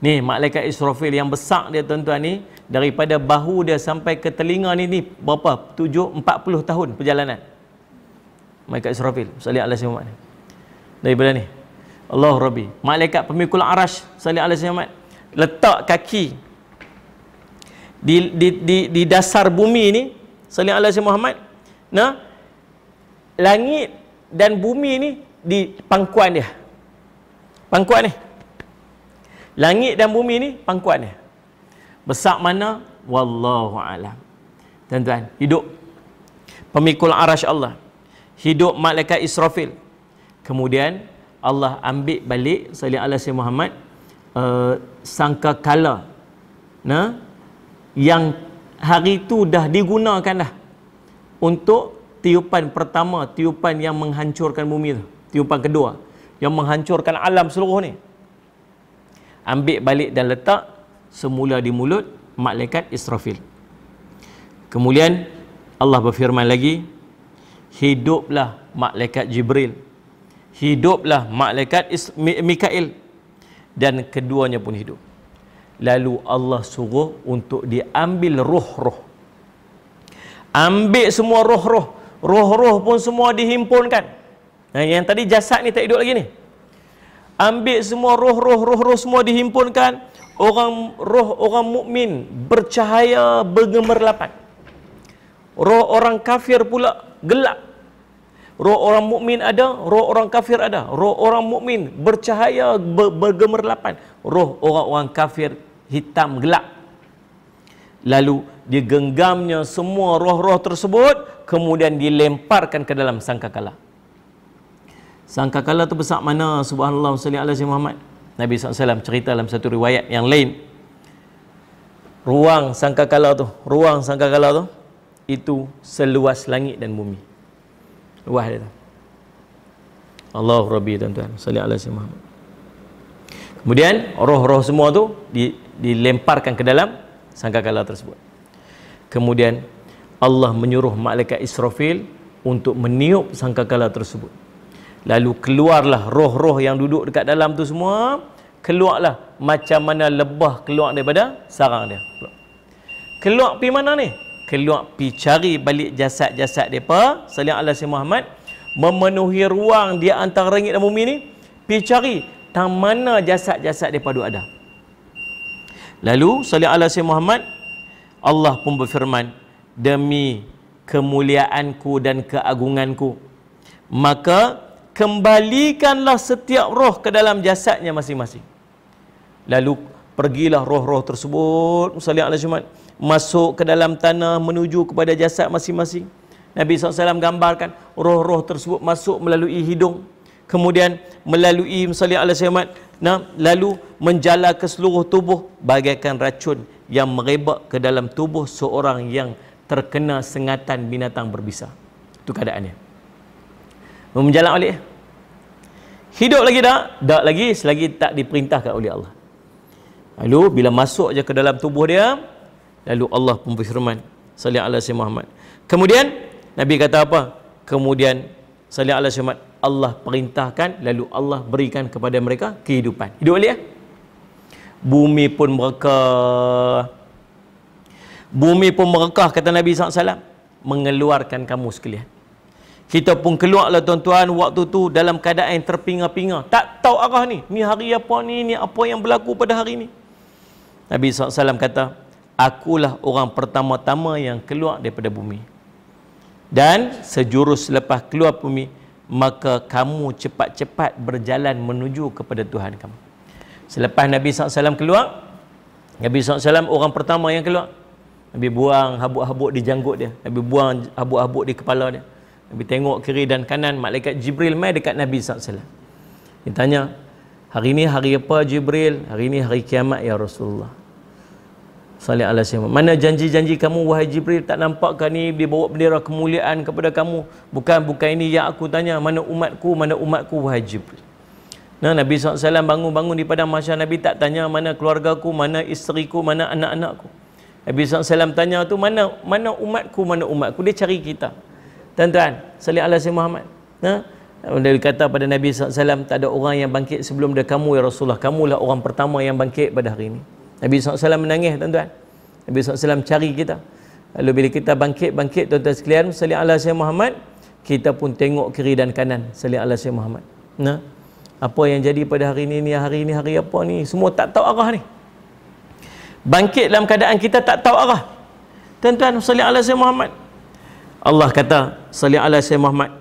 A: Ni malaikat Israfil yang besar dia tuan-tuan ni daripada bahu dia sampai ke telinga ni ni berapa? 7 40 tahun perjalanan malaikat Israfil sallallahu alaihi wasallam ni daripada ni Allah Rabbi malaikat pemikul arash, sallallahu alaihi wasallam letak kaki di, di di di dasar bumi ni sallallahu alaihi Muhammad nah langit dan bumi ni di pangkuan dia pangkuan ni langit dan bumi ni pangkuan dia besar mana wallahu alam tuan-tuan hidup pemikul arash Allah hidup malaikat Israfil. Kemudian Allah ambil balik Sayyidina Allah Sayyidina Muhammad uh, eh, sangka kala. Nah, yang hari itu dah digunakan dah untuk tiupan pertama, tiupan yang menghancurkan bumi tu. Tiupan kedua yang menghancurkan alam seluruh ni. Ambil balik dan letak semula di mulut malaikat Israfil. Kemudian Allah berfirman lagi, hiduplah malaikat Jibril hiduplah malaikat Mikail dan keduanya pun hidup lalu Allah suruh untuk diambil roh-roh ambil semua roh-roh roh-roh pun semua dihimpunkan nah, yang tadi jasad ni tak hidup lagi ni ambil semua roh-roh roh-roh semua dihimpunkan orang roh orang mukmin bercahaya bergemerlapan roh orang kafir pula gelap. Roh orang mukmin ada, roh orang kafir ada. Roh orang mukmin bercahaya bergemerlapan. Roh orang-orang kafir hitam gelap. Lalu digenggamnya semua roh-roh tersebut kemudian dilemparkan ke dalam sangkakala. Sangkakala tu besar mana? Subhanallah sallallahu Muhammad. Nabi SAW cerita dalam satu riwayat yang lain. Ruang sangkakala tu, ruang sangkakala tu itu seluas langit dan bumi. Luas dia. Allah Rabbi tuan-tuan. Sallallahu alaihi wasallam. Kemudian roh-roh semua tu di, dilemparkan ke dalam sangkakala tersebut. Kemudian Allah menyuruh malaikat Israfil untuk meniup sangkakala tersebut. Lalu keluarlah roh-roh yang duduk dekat dalam tu semua, keluarlah macam mana lebah keluar daripada sarang dia. Keluar pergi mana ni? keluar pi cari balik jasad-jasad depa salih Allah si Muhammad memenuhi ruang di antara langit dan bumi ni pi cari tang mana jasad-jasad depa duk ada lalu salih Allah si Muhammad Allah pun berfirman demi kemuliaanku dan keagunganku maka kembalikanlah setiap roh ke dalam jasadnya masing-masing lalu pergilah roh-roh tersebut salih Allah si masuk ke dalam tanah menuju kepada jasad masing-masing. Nabi SAW gambarkan roh-roh tersebut masuk melalui hidung. Kemudian melalui misalnya ala sayamat. Nah, lalu menjala ke seluruh tubuh bagaikan racun yang merebak ke dalam tubuh seorang yang terkena sengatan binatang berbisa. Itu keadaannya. Menjala oleh Hidup lagi tak? Tak lagi selagi tak diperintahkan oleh Allah. Lalu bila masuk je ke dalam tubuh dia, Lalu Allah pun berfirman Sali Allah si Muhammad Kemudian Nabi kata apa? Kemudian Sali Allah si Muhammad Allah perintahkan Lalu Allah berikan kepada mereka kehidupan Hidup balik ya? Bumi pun mereka Bumi pun mereka kata Nabi SAW Mengeluarkan kamu sekalian kita pun keluarlah tuan-tuan waktu tu dalam keadaan yang terpinga-pinga. Tak tahu arah ni. Ni hari apa ni? Ni apa yang berlaku pada hari ni? Nabi SAW kata, akulah orang pertama-tama yang keluar daripada bumi. Dan sejurus selepas keluar bumi, maka kamu cepat-cepat berjalan menuju kepada Tuhan kamu. Selepas Nabi SAW keluar, Nabi SAW orang pertama yang keluar. Nabi buang habuk-habuk di janggut dia. Nabi buang habuk-habuk di kepala dia. Nabi tengok kiri dan kanan, Malaikat Jibril mai dekat Nabi SAW. Dia tanya, hari ini hari apa Jibril? Hari ini hari kiamat ya Rasulullah. Salih ala Syihman. Mana janji-janji kamu wahai Jibril tak nampakkah ni dia bawa bendera kemuliaan kepada kamu? Bukan bukan ini yang aku tanya. Mana umatku? Mana umatku wahai Jibril? Nah, Nabi SAW bangun-bangun di padang mahsyar Nabi tak tanya mana keluargaku, mana isteriku, mana anak-anakku. Nabi SAW tanya tu mana mana umatku, mana umatku. Dia cari kita. Tuan-tuan, salih ala Syihman Muhammad. Nah, dia kata pada Nabi SAW, tak ada orang yang bangkit sebelum dia kamu, ya Rasulullah. Kamulah orang pertama yang bangkit pada hari ini. Nabi SAW menangis tuan-tuan Nabi SAW cari kita Lalu bila kita bangkit-bangkit tuan-tuan sekalian Salih Allah Sayyid Muhammad Kita pun tengok kiri dan kanan Salih Allah Sayyid Muhammad nah, Apa yang jadi pada hari ini ni Hari ini hari apa ni Semua tak tahu arah ni Bangkit dalam keadaan kita tak tahu arah Tuan-tuan Salih Allah Sayyid Muhammad Allah kata Salih Allah Sayyid Muhammad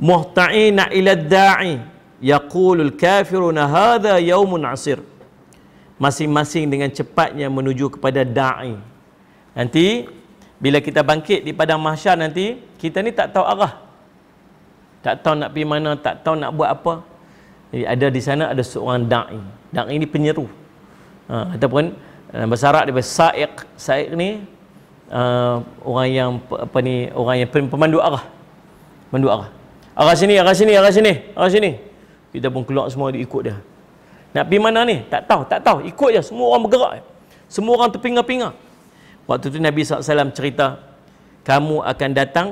A: Muhta'ina ila da'i Yaqulul kafiruna hadha yaumun asir masing-masing dengan cepatnya menuju kepada da'i. Nanti bila kita bangkit di padang mahsyar nanti kita ni tak tahu arah. Tak tahu nak pergi mana, tak tahu nak buat apa. Jadi ada di sana ada seorang da'i. Da'i ni penyeru. Ha, ataupun dalam eh, bahasa Arab dia sa'iq. Sa'iq ni uh, orang yang apa ni orang yang pemandu arah. Pemandu arah. Arah sini, arah sini, arah sini, arah sini. Kita pun keluar semua ikut dia. Nak pergi mana ni? Tak tahu, tak tahu. Ikut je. Semua orang bergerak. Semua orang terpinga-pinga. Waktu tu Nabi SAW cerita, kamu akan datang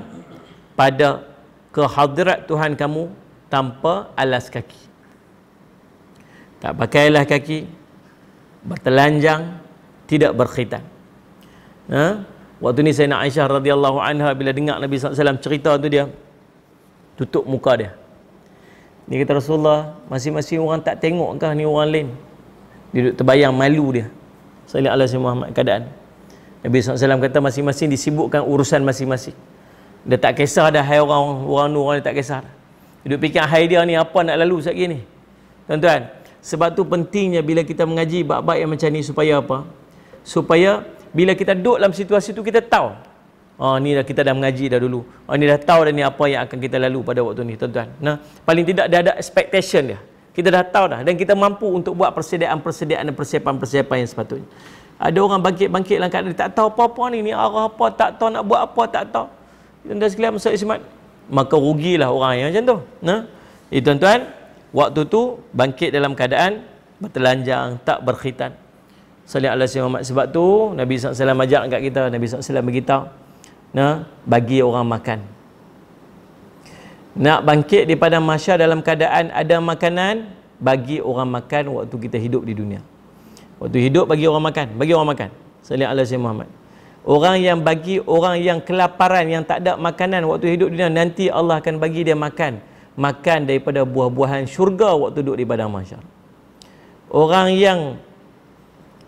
A: pada kehadirat Tuhan kamu tanpa alas kaki. Tak pakailah kaki, bertelanjang, tidak berkhitan. Ha? Waktu ni Sayyidina Aisyah radhiyallahu anha bila dengar Nabi SAW cerita tu dia, tutup muka dia. Dia kata Rasulullah Masing-masing orang tak tengok kah ni orang lain Dia duduk terbayang malu dia Salih Allah S.W.T. keadaan Nabi SAW kata masing-masing disibukkan urusan masing-masing Dia tak kisah dah hai orang Orang ni orang ni tak kisah Dia duduk fikir hai dia ni apa nak lalu sekejap ni Tuan-tuan Sebab tu pentingnya bila kita mengaji bab-bab yang macam ni Supaya apa Supaya bila kita duduk dalam situasi tu kita tahu Ah ha, ni dah kita dah mengaji dah dulu. Ah ha, ni dah tahu dah ni apa yang akan kita lalu pada waktu ni, tuan-tuan. Nah, paling tidak dah ada expectation dia. Kita dah tahu dah dan kita mampu untuk buat persediaan-persediaan dan persiapan-persiapan yang sepatutnya. Ada orang bangkit-bangkit langkah dia tak tahu apa-apa ni, ni arah apa, tak tahu nak buat apa, tak tahu. Tuan-tuan sekalian masuk Ismat, maka rugilah orang yang macam tu. Nah. Eh tuan-tuan, waktu tu bangkit dalam keadaan bertelanjang, tak berkhitan. Sallallahu alaihi wasallam sebab tu Nabi SAW ajak kat kita, Nabi SAW alaihi wasallam beritahu Nah, bagi orang makan nak bangkit di padang mahsyar dalam keadaan ada makanan bagi orang makan waktu kita hidup di dunia waktu hidup bagi orang makan bagi orang makan sallallahu Allah wasallam Muhammad orang yang bagi orang yang kelaparan yang tak ada makanan waktu hidup di dunia nanti Allah akan bagi dia makan makan daripada buah-buahan syurga waktu duduk di padang mahsyar orang yang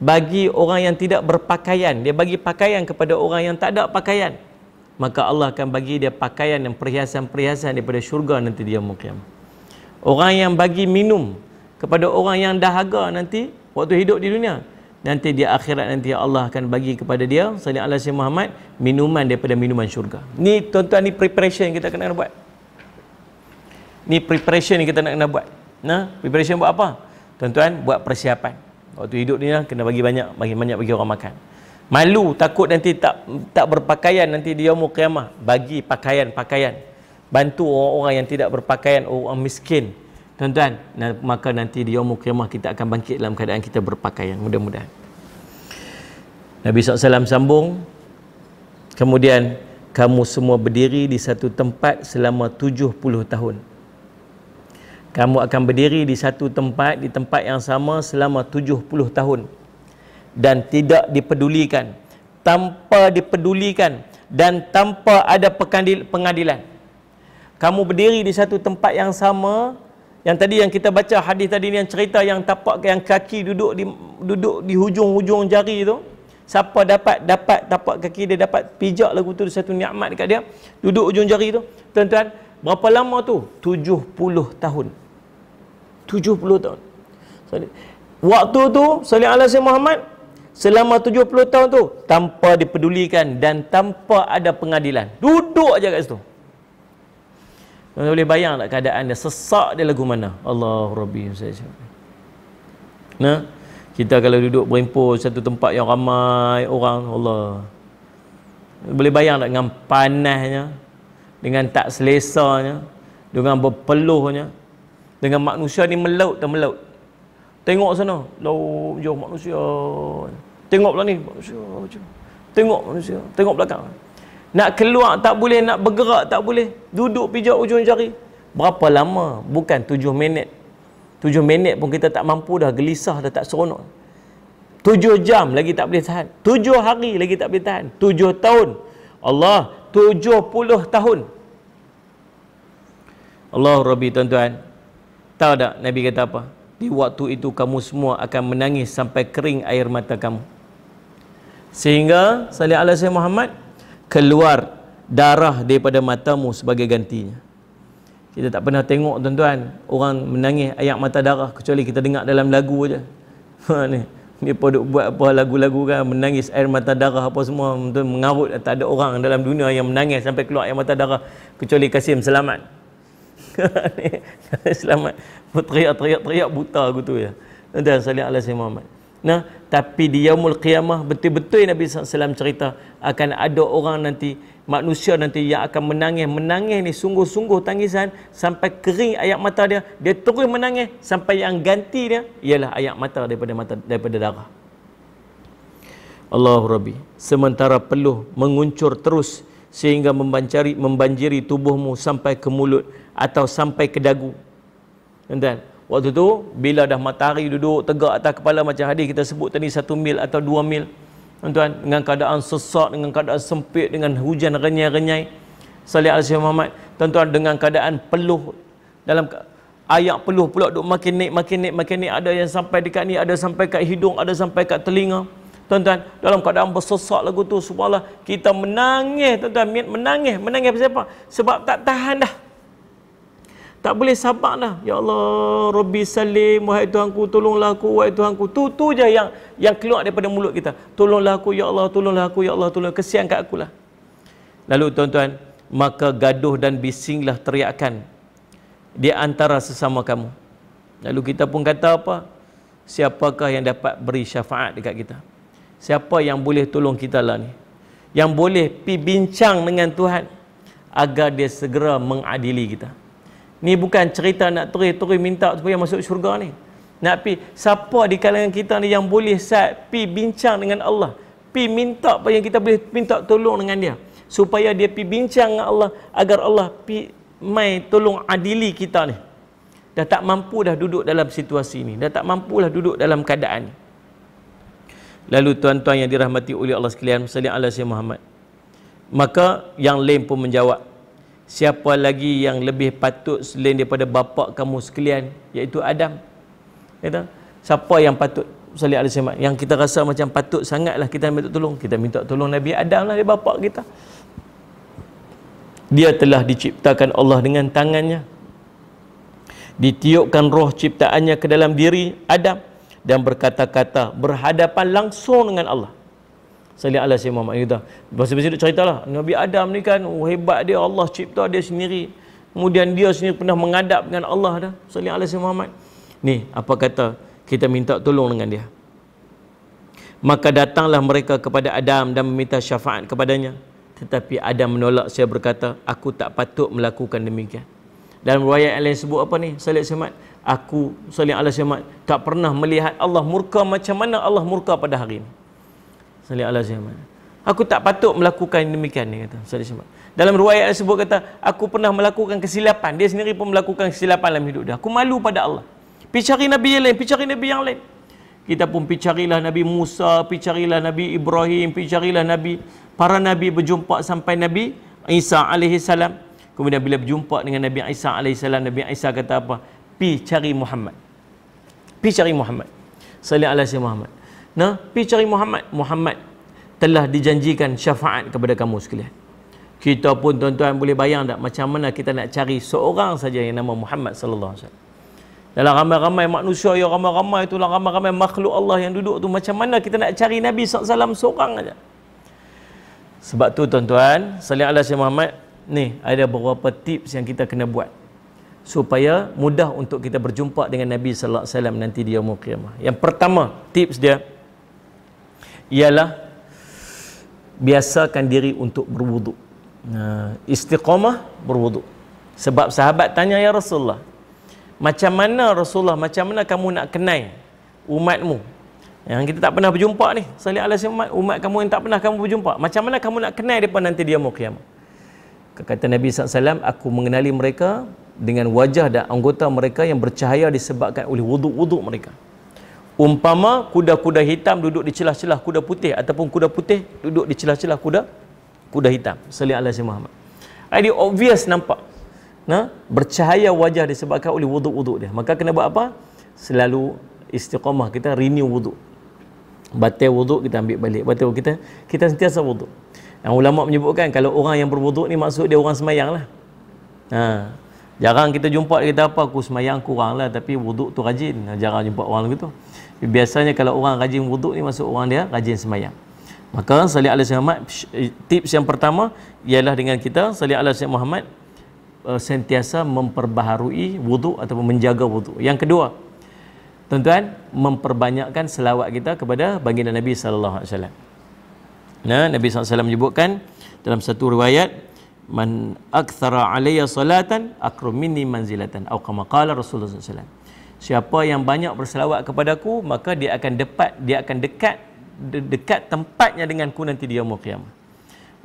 A: bagi orang yang tidak berpakaian dia bagi pakaian kepada orang yang tak ada pakaian maka Allah akan bagi dia pakaian dan perhiasan-perhiasan daripada syurga nanti dia mukim. Orang yang bagi minum kepada orang yang dahaga nanti waktu hidup di dunia, nanti di akhirat nanti Allah akan bagi kepada dia sallallahu alaihi wasallam Muhammad minuman daripada minuman syurga. Ni tuan-tuan ni preparation yang kita kena kena buat. Ni preparation yang kita nak kena buat. Nah, preparation buat apa? Tuan-tuan buat persiapan. Waktu hidup ni lah, kena bagi banyak, bagi banyak bagi orang makan. Malu takut nanti tak tak berpakaian nanti dia mau kiamah bagi pakaian-pakaian. Bantu orang-orang yang tidak berpakaian, orang miskin. Tuan-tuan, maka nanti dia mau kiamah kita akan bangkit dalam keadaan kita berpakaian. Mudah-mudahan. Nabi SAW sambung. Kemudian, kamu semua berdiri di satu tempat selama 70 tahun. Kamu akan berdiri di satu tempat, di tempat yang sama selama 70 tahun. 70 tahun dan tidak dipedulikan tanpa dipedulikan dan tanpa ada pengadilan kamu berdiri di satu tempat yang sama yang tadi yang kita baca hadis tadi ni yang cerita yang tapak yang kaki duduk di duduk di hujung-hujung jari tu siapa dapat dapat tapak kaki dia dapat pijak lagu tu satu nikmat dekat dia duduk hujung jari tu tuan-tuan berapa lama tu 70 tahun 70 tahun waktu tu sallallahu alaihi wasallam selama 70 tahun tu tanpa dipedulikan dan tanpa ada pengadilan duduk aja kat situ Anda boleh bayang tak keadaan dia sesak dia lagu mana Allah Rabbi nah kita kalau duduk berhimpun satu tempat yang ramai orang Allah boleh bayang tak dengan panasnya dengan tak selesanya dengan berpeluhnya dengan manusia ni melaut dan melaut tengok sana laut jauh manusia Tengoklah ni. Tengok manusia. Tengok belakang. Nak keluar tak boleh. Nak bergerak tak boleh. Duduk pijak ujung jari. Berapa lama? Bukan tujuh minit. Tujuh minit pun kita tak mampu dah. Gelisah dah tak seronok. Tujuh jam lagi tak boleh tahan. Tujuh hari lagi tak boleh tahan. Tujuh tahun. Allah, tujuh puluh tahun. Allah Rabbi tuan-tuan. Tahu tak Nabi kata apa? Di waktu itu kamu semua akan menangis sampai kering air mata kamu sehingga salih alaihi Muhammad keluar darah daripada matamu sebagai gantinya. Kita tak pernah tengok tuan-tuan orang menangis ayat mata darah kecuali kita dengar dalam lagu aja. (laughs) Ha ni. Dia pun buat apa lagu-lagu kan menangis air mata darah apa semua tuan mengarut tak ada orang dalam dunia yang menangis sampai keluar ayat mata darah kecuali Kasim selamat. (laughs) selamat. teriak teriak buta aku tu ya. Dan salih alaihi Muhammad. Nah, tapi di yaumul qiyamah betul-betul Nabi SAW cerita akan ada orang nanti manusia nanti yang akan menangis menangis ni sungguh-sungguh tangisan sampai kering ayat mata dia dia terus menangis sampai yang ganti dia ialah ayat mata daripada mata daripada darah Allah Rabbi sementara peluh menguncur terus sehingga membanjari membanjiri tubuhmu sampai ke mulut atau sampai ke dagu Entah? Waktu tu bila dah matahari duduk tegak atas kepala macam hadis kita sebut tadi satu mil atau dua mil. Tuan-tuan dengan keadaan sesak, dengan keadaan sempit, dengan hujan renyai-renyai. Salih al Muhammad. Tuan-tuan dengan keadaan peluh dalam ayat peluh pula duduk makin naik, makin naik, makin naik. Ada yang sampai dekat ni, ada sampai kat hidung, ada sampai kat telinga. Tuan-tuan, dalam keadaan bersesak lagu tu, subhanallah, kita menangis, tuan-tuan, menangis, menangis apa? Sebab tak tahan dah. Tak boleh sabar dah. Ya Allah, Rabbi Salim, wahai Tuhanku, tolonglah aku, wahai Tuhanku. Tu tu je yang yang keluar daripada mulut kita. Tolonglah aku, ya Allah, tolonglah aku, ya Allah, tolong kesian kat aku lah. Lalu tuan-tuan, maka gaduh dan bisinglah teriakan di antara sesama kamu. Lalu kita pun kata apa? Siapakah yang dapat beri syafaat dekat kita? Siapa yang boleh tolong kita lah ni? Yang boleh pi bincang dengan Tuhan agar dia segera mengadili kita. Ni bukan cerita nak teri-teri minta supaya masuk syurga ni. Nak pi siapa di kalangan kita ni yang boleh sat pi bincang dengan Allah, pi minta apa yang kita boleh minta tolong dengan dia supaya dia pi bincang dengan Allah agar Allah pi mai tolong adili kita ni. Dah tak mampu dah duduk dalam situasi ni, dah tak mampu lah duduk dalam keadaan ni. Lalu tuan-tuan yang dirahmati oleh Allah sekalian, sallallahu alaihi Muhammad. Maka yang lain pun menjawab, siapa lagi yang lebih patut selain daripada bapa kamu sekalian iaitu Adam kata ya siapa yang patut salih alaihi salam yang kita rasa macam patut sangatlah kita minta tolong kita minta tolong Nabi Adam lah dia bapa kita dia telah diciptakan Allah dengan tangannya ditiupkan roh ciptaannya ke dalam diri Adam dan berkata-kata berhadapan langsung dengan Allah Salih Allah Sayyid Muhammad Yudha. Biasa-biasa cerita lah. Nabi Adam ni kan oh, hebat dia. Allah cipta dia sendiri. Kemudian dia sendiri pernah mengadap dengan Allah dah. Salih Allah Sayyid Muhammad. Ni apa kata kita minta tolong dengan dia. Maka datanglah mereka kepada Adam dan meminta syafaat kepadanya. Tetapi Adam menolak saya berkata, aku tak patut melakukan demikian. Dalam riwayat yang lain sebut apa ni? Salih Sayyid Aku, Salih Allah Sayyid tak pernah melihat Allah murka macam mana Allah murka pada hari ini. Salih Al-Azimah. Aku tak patut melakukan demikian, dia kata Salih al Dalam ruayat yang sebut kata, aku pernah melakukan kesilapan. Dia sendiri pun melakukan kesilapan dalam hidup dia. Aku malu pada Allah. Pergi cari Nabi yang lain, pergi cari Nabi yang lain. Kita pun pergi carilah Nabi Musa, pergi carilah Nabi Ibrahim, pergi carilah Nabi. Para Nabi berjumpa sampai Nabi Isa AS. Kemudian bila berjumpa dengan Nabi Isa AS, Nabi Isa kata apa? Pergi cari Muhammad. Pergi cari Muhammad. Salih Allah Muhammad. Nah, pi cari Muhammad. Muhammad telah dijanjikan syafaat kepada kamu sekalian. Kita pun tuan-tuan boleh bayang tak macam mana kita nak cari seorang saja yang nama Muhammad sallallahu alaihi wasallam. Dalam ramai-ramai manusia yang ramai-ramai itu lah ramai-ramai makhluk Allah yang duduk tu macam mana kita nak cari Nabi SAW seorang saja. Sebab tu tuan-tuan, Sali Allah Syed Muhammad, ni ada beberapa tips yang kita kena buat. Supaya mudah untuk kita berjumpa dengan Nabi SAW nanti di Yomul Qiyamah. Yang pertama tips dia, ialah biasakan diri untuk berwuduk. Uh, istiqamah berwuduk. Sebab sahabat tanya ya Rasulullah, macam mana Rasulullah, macam mana kamu nak kenai umatmu? Yang kita tak pernah berjumpa ni, salih alaihi umat, umat kamu yang tak pernah kamu berjumpa. Macam mana kamu nak kenai depa nanti dia mau kiamat? Kata Nabi Sallallahu Alaihi Wasallam. aku mengenali mereka dengan wajah dan anggota mereka yang bercahaya disebabkan oleh wuduk-wuduk mereka umpama kuda-kuda hitam duduk di celah-celah kuda putih ataupun kuda putih duduk di celah-celah kuda kuda hitam sallallahu alaihi Muhammad. Jadi ah, obvious nampak. Nah, bercahaya wajah disebabkan oleh wuduk-wuduk dia. Maka kena buat apa? Selalu istiqamah kita renew wuduk. Batal wuduk kita ambil balik. Batal kita kita sentiasa wuduk. Yang ulama menyebutkan kalau orang yang berwuduk ni maksud dia orang semayang lah. Ha. Jarang kita jumpa kita apa aku semayang kurang lah tapi wuduk tu rajin. Jarang jumpa orang begitu. Lah Biasanya kalau orang rajin wuduk ni masuk orang dia rajin semayang. Maka Salih ala Alaihi Muhammad eh, tips yang pertama ialah dengan kita Salih ala Alaihi Muhammad eh, sentiasa memperbaharui wuduk atau menjaga wuduk. Yang kedua, tuan-tuan memperbanyakkan selawat kita kepada baginda Nabi saw. Nah, Nabi saw menyebutkan dalam satu riwayat man akthara alayya salatan akrum minni manzilatan atau kama qala Rasulullah saw siapa yang banyak berselawat kepada aku maka dia akan dekat dia akan dekat de- dekat tempatnya dengan ku nanti dia yaumul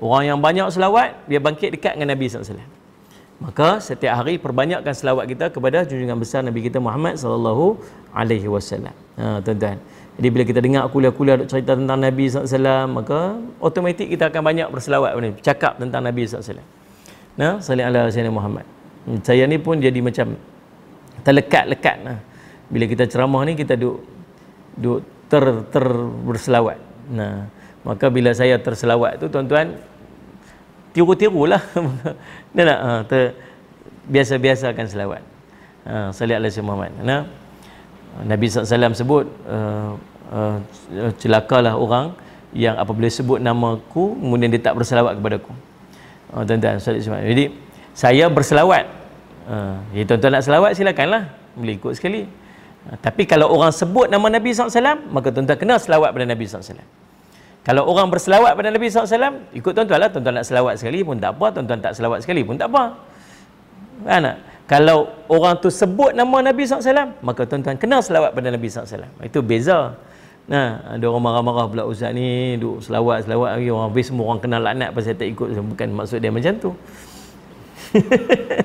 A: orang yang banyak selawat dia bangkit dekat dengan nabi saw. maka setiap hari perbanyakkan selawat kita kepada junjungan besar nabi kita Muhammad saw. alaihi ha, tuan-tuan jadi bila kita dengar kuliah-kuliah cerita tentang Nabi SAW, maka otomatik kita akan banyak berselawat, cakap tentang Nabi SAW. Nah, salim ala salim Muhammad. Hmm, saya ni pun jadi macam terlekat-lekat lah. bila kita ceramah ni kita duduk duk ter ter berselawat nah maka bila saya terselawat tu tuan-tuan tiru-tirulah (laughs) nah, nah ter, biasa-biasakan selawat ha, salat ala Muhammad nah Nabi SAW sebut uh, eh, uh, eh, celakalah orang yang apabila sebut namaku, kemudian dia tak berselawat kepada aku uh, ah, tuan-tuan salat jadi saya berselawat Ha, jadi tuan-tuan nak selawat silakanlah. Boleh ikut sekali. Ha, tapi kalau orang sebut nama Nabi SAW, maka tuan-tuan kena selawat pada Nabi SAW. Kalau orang berselawat pada Nabi SAW, ikut tuan-tuan lah. Tuan-tuan nak selawat sekali pun tak apa. Tuan-tuan tak selawat sekali pun tak apa. Mana? tak? Kalau orang tu sebut nama Nabi SAW, maka tuan-tuan kena selawat pada Nabi SAW. Itu beza. Nah, ha, ada orang marah-marah pula Ustaz ni, duk selawat-selawat lagi. Orang habis semua orang kenal laknat pasal tak ikut. Bukan maksud dia macam tu.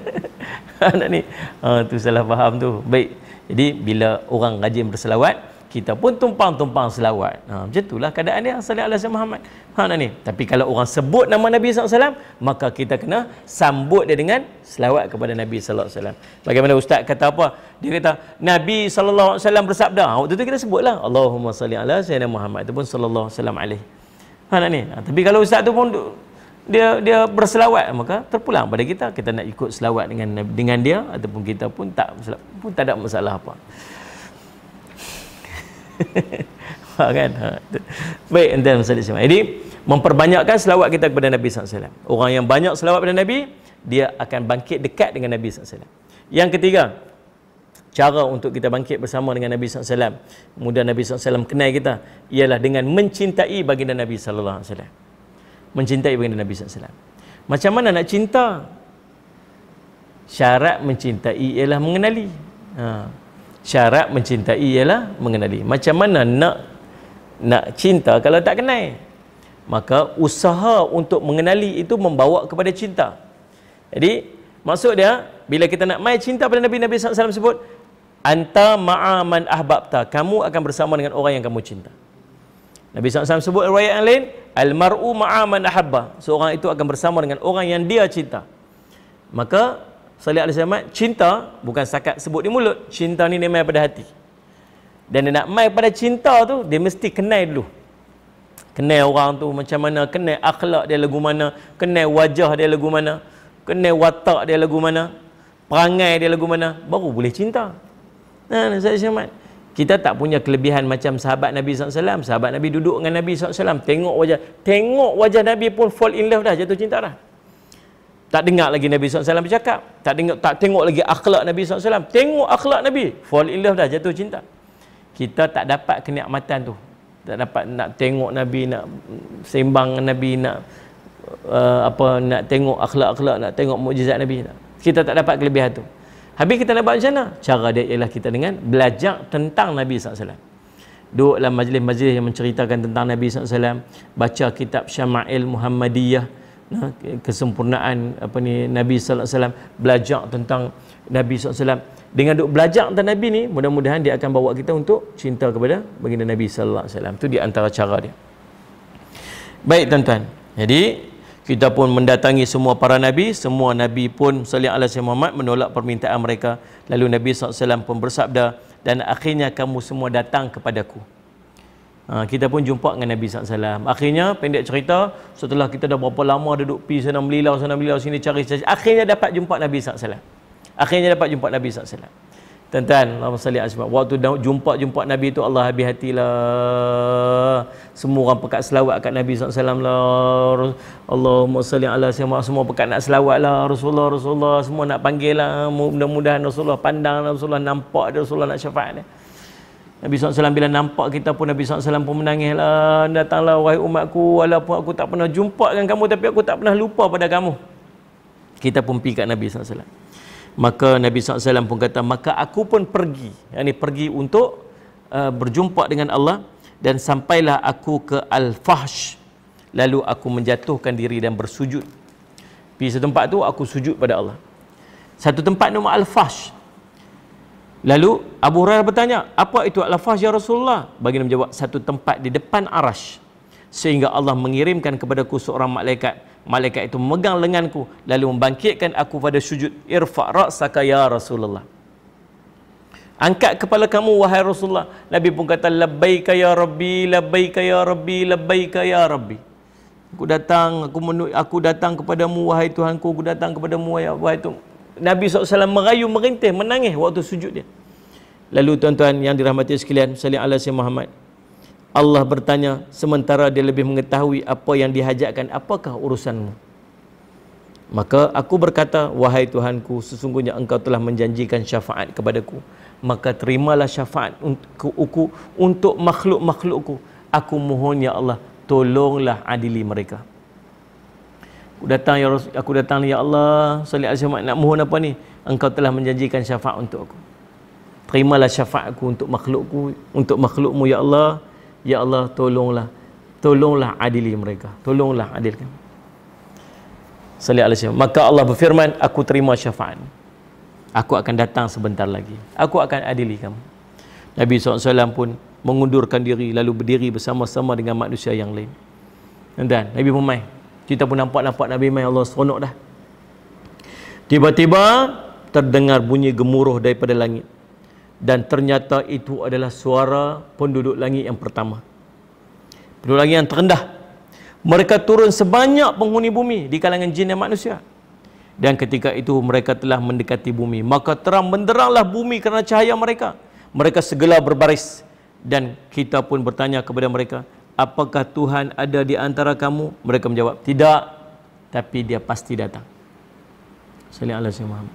A: (laughs) anak ni ha, tu salah faham tu baik jadi bila orang rajin berselawat kita pun tumpang-tumpang selawat ha, macam itulah keadaan dia salih Allah SWT Muhammad ha, anak ni tapi kalau orang sebut nama Nabi SAW maka kita kena sambut dia dengan selawat kepada Nabi SAW bagaimana ustaz kata apa dia kata Nabi SAW bersabda ha, waktu tu kita sebutlah Allahumma salih Allah SWT Muhammad itu pun SAW ha, anak ni ha, tapi kalau ustaz tu pun dia dia berselawat maka terpulang pada kita kita nak ikut selawat dengan dengan dia ataupun kita pun tak pun tak ada masalah apa (laughs) ha, kan ha. baik entah masalah sama jadi memperbanyakkan selawat kita kepada Nabi SAW orang yang banyak selawat kepada Nabi dia akan bangkit dekat dengan Nabi SAW yang ketiga cara untuk kita bangkit bersama dengan Nabi SAW mudah Nabi SAW kenal kita ialah dengan mencintai baginda Nabi SAW mencintai baginda Nabi SAW macam mana nak cinta syarat mencintai ialah mengenali ha. syarat mencintai ialah mengenali macam mana nak nak cinta kalau tak kenal maka usaha untuk mengenali itu membawa kepada cinta jadi maksud dia bila kita nak mai cinta pada Nabi Nabi SAW sebut anta ma'aman ahbabta kamu akan bersama dengan orang yang kamu cinta Nabi SAW sebut riwayat yang lain Al-mar'u ma'a man ahabba. Seorang itu akan bersama dengan orang yang dia cinta. Maka Salih Ali Samad cinta bukan sakat sebut di mulut. Cinta ni dia pada hati. Dan dia nak mai pada cinta tu dia mesti kenal dulu. Kenal orang tu macam mana, kenal akhlak dia lagu mana, kenal wajah dia lagu mana, kenal watak dia lagu mana, perangai dia lagu mana, baru boleh cinta. Nah, Salih Ali Samad kita tak punya kelebihan macam sahabat Nabi SAW sahabat Nabi duduk dengan Nabi SAW tengok wajah tengok wajah Nabi pun fall in love dah jatuh cinta dah tak dengar lagi Nabi SAW bercakap tak tengok tak tengok lagi akhlak Nabi SAW tengok akhlak Nabi fall in love dah jatuh cinta kita tak dapat kenikmatan tu tak dapat nak tengok Nabi nak sembang Nabi nak uh, apa nak tengok akhlak-akhlak nak tengok mukjizat Nabi kita tak dapat kelebihan tu Habis kita nak buat macam mana? Cara dia ialah kita dengan belajar tentang Nabi SAW. Duduklah majlis-majlis yang menceritakan tentang Nabi SAW. Baca kitab Syama'il Muhammadiyah. Kesempurnaan apa ni Nabi SAW. Belajar tentang Nabi SAW. Dengan duduk belajar tentang Nabi ni, mudah-mudahan dia akan bawa kita untuk cinta kepada baginda Nabi SAW. Itu di antara cara dia. Baik tuan-tuan. Jadi, kita pun mendatangi semua para nabi semua nabi pun sallallahu alaihi wasallam menolak permintaan mereka lalu nabi SAW alaihi pun bersabda dan akhirnya kamu semua datang kepadaku ha, kita pun jumpa dengan nabi SAW alaihi akhirnya pendek cerita setelah kita dah berapa lama duduk pi sana melilau sana melilau sini cari, cari akhirnya dapat jumpa nabi SAW alaihi akhirnya dapat jumpa nabi SAW alaihi Tuan-tuan, Allahumma salli ala Waktu jumpa-jumpa Nabi itu Allah habis hatilah. Semua orang pekat selawat kat Nabi SAW lah. Allahumma salli ala Muhammad. Semua pekat nak selawat lah. Rasulullah, Rasulullah. Semua nak panggil lah. Mudah-mudahan Rasulullah pandang lah. Rasulullah. Nampak dia Rasulullah nak syafaat ni. Nabi SAW bila nampak kita pun Nabi SAW pun menangis lah. Datanglah wahai umatku. Walaupun aku tak pernah jumpa dengan kamu. Tapi aku tak pernah lupa pada kamu. Kita pun pergi kat Nabi SAW. Maka Nabi SAW pun kata, maka aku pun pergi. Yang ini pergi untuk uh, berjumpa dengan Allah dan sampailah aku ke Al-Fahsh. Lalu aku menjatuhkan diri dan bersujud. Di satu tempat tu aku sujud pada Allah. Satu tempat nama Al-Fahsh. Lalu Abu Hurairah bertanya, apa itu Al-Fahsh ya Rasulullah? Baginda menjawab, satu tempat di depan Arash. Sehingga Allah mengirimkan kepadaku seorang malaikat malaikat itu memegang lenganku lalu membangkitkan aku pada sujud irfa' ra'saka ya Rasulullah angkat kepala kamu wahai Rasulullah Nabi pun kata labbaika ya Rabbi labbaika ya Rabbi labbaika ya Rabbi aku datang aku menu, aku datang kepadamu wahai Tuhanku aku datang kepadamu wahai, wahai Tuhan Nabi SAW merayu merintih menangis waktu sujud dia lalu tuan-tuan yang dirahmati sekalian salli alaihi si Allah bertanya sementara dia lebih mengetahui apa yang dihajatkan apakah urusanmu maka aku berkata wahai Tuhanku sesungguhnya engkau telah menjanjikan syafaat kepadaku maka terimalah syafaat untukku untuk makhluk-makhlukku aku mohon ya Allah tolonglah adili mereka aku datang ya Rasul, aku datang ya Allah sali azamat nak mohon apa ni engkau telah menjanjikan syafaat untuk aku terimalah syafaatku untuk makhlukku untuk makhlukmu ya Allah Ya Allah tolonglah Tolonglah adili mereka Tolonglah adilkan Salih al Maka Allah berfirman Aku terima syafaat Aku akan datang sebentar lagi Aku akan adili kamu Nabi SAW pun mengundurkan diri Lalu berdiri bersama-sama dengan manusia yang lain Dan Nabi pun main Kita pun nampak-nampak Nabi main Allah seronok dah Tiba-tiba terdengar bunyi gemuruh daripada langit dan ternyata itu adalah suara penduduk langit yang pertama penduduk langit yang terendah mereka turun sebanyak penghuni bumi di kalangan jin dan manusia dan ketika itu mereka telah mendekati bumi maka terang menderanglah bumi kerana cahaya mereka mereka segala berbaris dan kita pun bertanya kepada mereka apakah Tuhan ada di antara kamu mereka menjawab tidak tapi dia pasti datang sallallahu Allah wasallam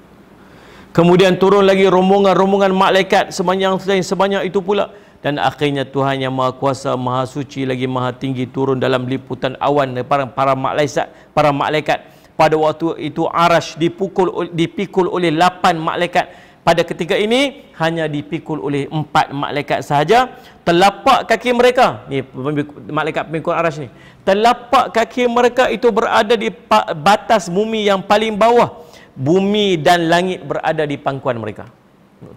B: Kemudian turun lagi
A: rombongan-rombongan malaikat sebanyak sebanyak, sebanyak itu pula dan akhirnya Tuhan yang Maha Kuasa, Maha Suci lagi Maha Tinggi turun dalam liputan awan para para malaikat, para malaikat pada waktu itu arash dipukul dipikul oleh lapan malaikat pada ketika ini hanya dipikul oleh empat malaikat sahaja telapak kaki mereka ni malaikat pemikul arash ni telapak kaki mereka itu berada di batas bumi yang paling bawah bumi dan langit berada di pangkuan mereka.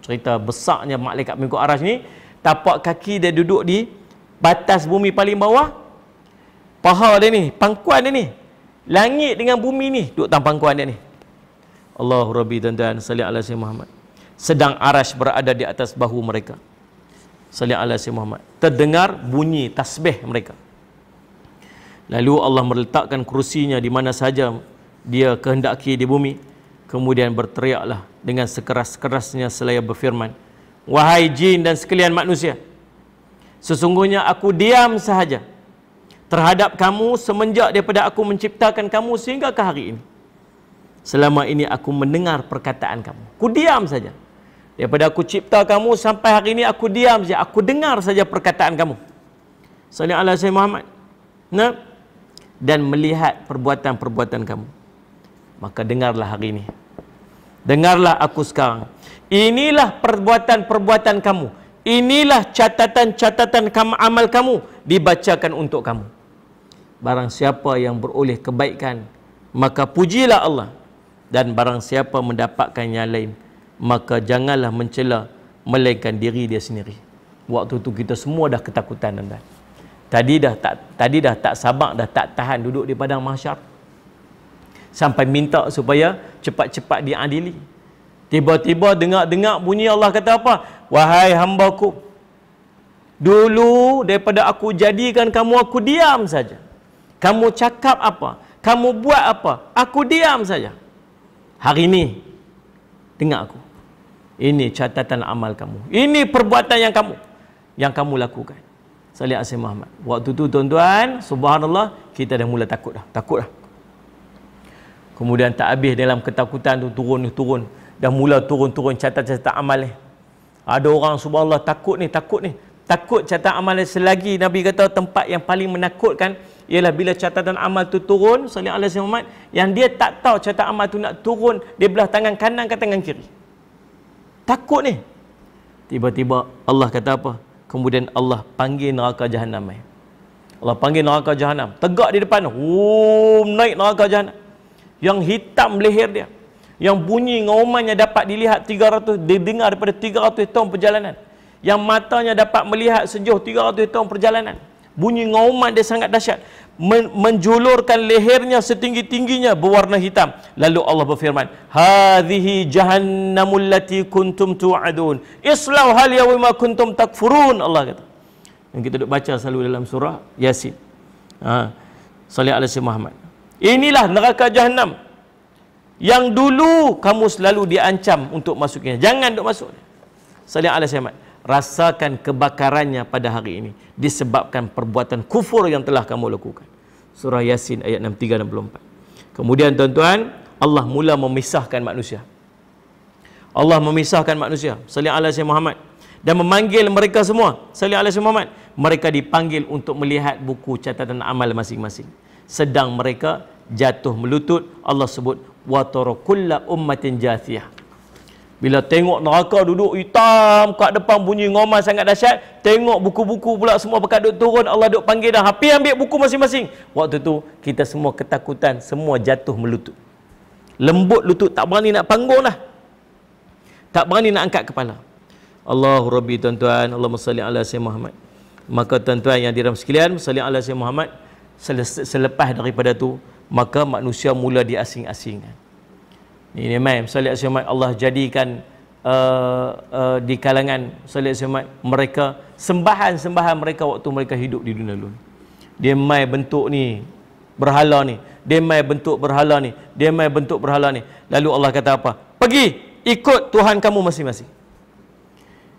A: Cerita besarnya malaikat mengikut aras ni, tapak kaki dia duduk di batas bumi paling bawah. Paha dia ni, pangkuan dia ni. Langit dengan bumi ni duduk dalam pangkuan dia ni. Allahu Rabbi dan dan salli ala sayyidina Muhammad. Sedang aras berada di atas bahu mereka. Salli ala sayyidina Muhammad. Terdengar bunyi tasbih mereka. Lalu Allah meletakkan kerusinya di mana saja dia kehendaki di bumi. Kemudian berteriaklah dengan sekeras-kerasnya selaya berfirman, "Wahai jin dan sekalian manusia, sesungguhnya aku diam sahaja terhadap kamu semenjak daripada aku menciptakan kamu sehingga ke hari ini. Selama ini aku mendengar perkataan kamu. aku diam saja. Daripada aku cipta kamu sampai hari ini aku diam saja. Aku dengar saja perkataan kamu. Salih Allah Sayyid Muhammad. Nah. Dan melihat perbuatan-perbuatan kamu maka dengarlah hari ini. Dengarlah aku sekarang. Inilah perbuatan-perbuatan kamu. Inilah catatan-catatan amal kamu dibacakan untuk kamu. Barang siapa yang beroleh kebaikan, maka pujilah Allah. Dan barang siapa mendapatkan yang lain, maka janganlah mencela melainkan diri dia sendiri. Waktu tu kita semua dah ketakutan dan Tadi dah tak tadi dah tak sabar dah tak tahan duduk di padang mahsyar sampai minta supaya cepat-cepat diadili. Tiba-tiba dengar-dengar bunyi Allah kata apa? Wahai hambaku, dulu daripada aku jadikan kamu, aku diam saja. Kamu cakap apa? Kamu buat apa? Aku diam saja. Hari ini, dengar aku. Ini catatan amal kamu. Ini perbuatan yang kamu yang kamu lakukan. Salih Asim Muhammad. Waktu tu tuan-tuan, subhanallah, kita dah mula takut dah. Takut dah. Kemudian tak habis dalam ketakutan tu turun ni turun. Dah mula turun-turun catat-catat amal ni. Ada orang subhanallah takut ni, takut ni. Takut catatan amal ni selagi Nabi kata tempat yang paling menakutkan ialah bila catatan amal tu turun sallallahu alaihi wasallam yang dia tak tahu catatan amal tu nak turun dia belah tangan kanan ke tangan kiri. Takut ni. Tiba-tiba Allah kata apa? Kemudian Allah panggil neraka jahanam. Allah panggil neraka jahanam. Tegak di depan. Oh, naik neraka jahanam yang hitam leher dia yang bunyi ngaumannya dapat dilihat 300 dengar daripada 300 tahun perjalanan yang matanya dapat melihat sejauh 300 tahun perjalanan bunyi ngauman dia sangat dahsyat Men- menjulurkan lehernya setinggi-tingginya berwarna hitam lalu Allah berfirman hadhihi jahannamul lati kuntum tu'adun islau hal yawma kuntum takfurun Allah kata yang kita duk baca selalu dalam surah yasin ha salli alaihi Muhammad Inilah neraka jahanam yang dulu kamu selalu diancam untuk masuknya. Jangan duk masuk. Salih alaihi wasallam. Rasakan kebakarannya pada hari ini disebabkan perbuatan kufur yang telah kamu lakukan. Surah Yasin ayat 63 64. Kemudian tuan-tuan, Allah mula memisahkan manusia. Allah memisahkan manusia. Salih alaihi Muhammad dan memanggil mereka semua. Salih alaihi Muhammad. Mereka dipanggil untuk melihat buku catatan amal masing-masing sedang mereka jatuh melutut Allah sebut wa tarakulla ummatin jathiyah bila tengok neraka duduk hitam kat depan bunyi ngomas sangat dahsyat tengok buku-buku pula semua pekat duk turun Allah duk panggil dah hampir ambil buku masing-masing waktu tu kita semua ketakutan semua jatuh melutut lembut lutut tak berani nak panggung lah tak berani nak angkat kepala Allah Rabbi tuan-tuan Allah Masalli Allah Sayyid Muhammad maka tuan-tuan yang diram sekalian Masalli Allah Sayyid Muhammad selepas daripada tu maka manusia mula diasing-asingkan. Ini memang Salih Asyumat Allah jadikan uh, uh, di kalangan Salih Asyumat mereka sembahan-sembahan mereka waktu mereka hidup di dunia dulu. Dia mai bentuk ni berhala ni. Dia mai bentuk berhala ni. Dia mai bentuk berhala ni. Lalu Allah kata apa? Pergi ikut Tuhan kamu masing-masing.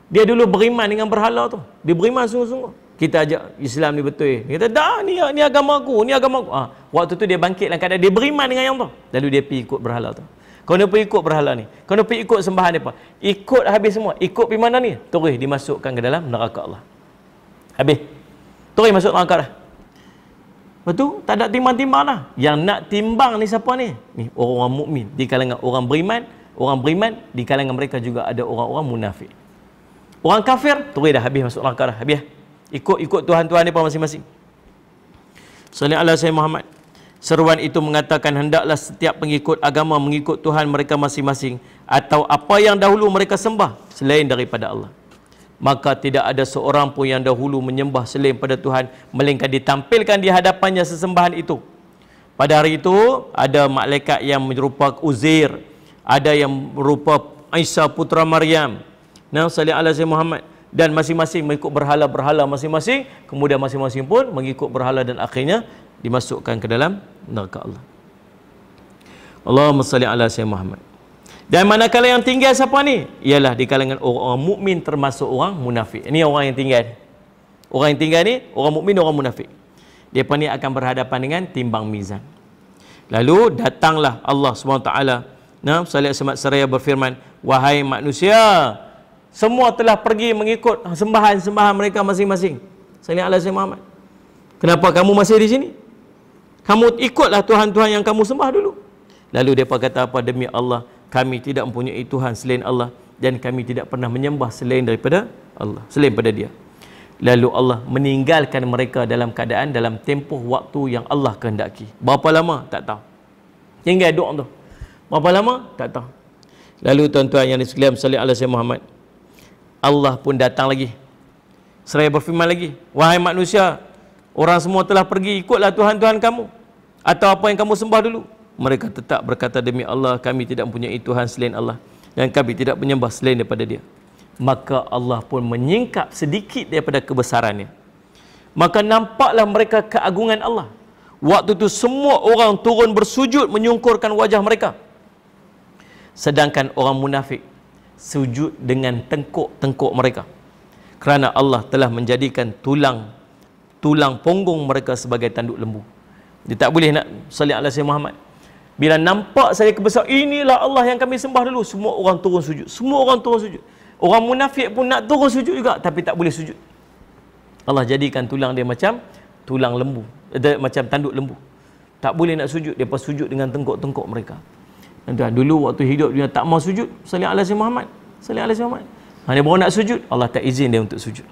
A: Dia dulu beriman dengan berhala tu. Dia beriman sungguh-sungguh kita ajak Islam ni betul. Dia kata, dah ni, ni agama aku, ni agama aku. Ha. Waktu tu dia bangkit dalam keadaan dia beriman dengan yang tu. Lalu dia pergi ikut berhala tu. Kau pergi ikut berhala ni. Kau pergi ikut sembahan dia apa? Ikut habis semua. Ikut pergi mana ni? Terus dimasukkan ke dalam neraka Allah. Habis. Terus masuk neraka dah. Lepas tu, tak ada timbang-timbang lah. Yang nak timbang ni siapa ni? Ni orang-orang mukmin Di kalangan orang beriman, orang beriman, di kalangan mereka juga ada orang-orang munafik. Orang kafir, terus dah habis masuk neraka dah. Habis dah. Ikut-ikut Tuhan-Tuhan dia pun masing-masing. Salih Allah Sayyid Muhammad. Seruan itu mengatakan hendaklah setiap pengikut agama mengikut Tuhan mereka masing-masing atau apa yang dahulu mereka sembah selain daripada Allah. Maka tidak ada seorang pun yang dahulu menyembah selain pada Tuhan melainkan ditampilkan di hadapannya sesembahan itu. Pada hari itu ada malaikat yang berupa Uzair, ada yang berupa Isa putra Maryam. Nah, salih Allah Sayyid Muhammad dan masing-masing mengikut berhala-berhala masing-masing kemudian masing-masing pun mengikut berhala dan akhirnya dimasukkan ke dalam neraka Allah Allahumma salli ala sayyidina Muhammad dan manakala yang tinggal siapa ni ialah di kalangan orang-orang mukmin termasuk orang munafik ini orang yang tinggal orang yang tinggal ni orang mukmin orang munafik depa ni akan berhadapan dengan timbang mizan lalu datanglah Allah SWT nah salat semat seraya berfirman wahai manusia semua telah pergi mengikut sembahan-sembahan mereka masing-masing. Salih Allah Sayyid Muhammad. Kenapa kamu masih di sini? Kamu ikutlah Tuhan-Tuhan yang kamu sembah dulu. Lalu mereka kata apa? Demi Allah, kami tidak mempunyai Tuhan selain Allah. Dan kami tidak pernah menyembah selain daripada Allah. Selain daripada dia. Lalu Allah meninggalkan mereka dalam keadaan dalam tempoh waktu yang Allah kehendaki. Berapa lama? Tak tahu. Tinggal doa tu. Berapa lama? Tak tahu. Lalu tuan-tuan yang disekalian salih Allah Sayyid Muhammad. Allah pun datang lagi Seraya berfirman lagi Wahai manusia Orang semua telah pergi ikutlah Tuhan-Tuhan kamu Atau apa yang kamu sembah dulu Mereka tetap berkata demi Allah Kami tidak mempunyai Tuhan selain Allah Dan kami tidak menyembah selain daripada dia Maka Allah pun menyingkap sedikit daripada kebesarannya Maka nampaklah mereka keagungan Allah Waktu itu semua orang turun bersujud menyungkurkan wajah mereka Sedangkan orang munafik sujud dengan tengkuk-tengkuk mereka kerana Allah telah menjadikan tulang tulang punggung mereka sebagai tanduk lembu dia tak boleh nak salli ala sayyid Muhammad bila nampak saya kebesar inilah Allah yang kami sembah dulu semua orang turun sujud semua orang turun sujud orang munafik pun nak turun sujud juga tapi tak boleh sujud Allah jadikan tulang dia macam tulang lembu dia eh, macam tanduk lembu tak boleh nak sujud dia pas sujud dengan tengkuk-tengkuk mereka Tuan, dulu waktu hidup dia tak mau sujud, saling Allah si Muhammad. saling Allah si Muhammad. Ha, dia baru nak sujud, Allah tak izin dia untuk sujud.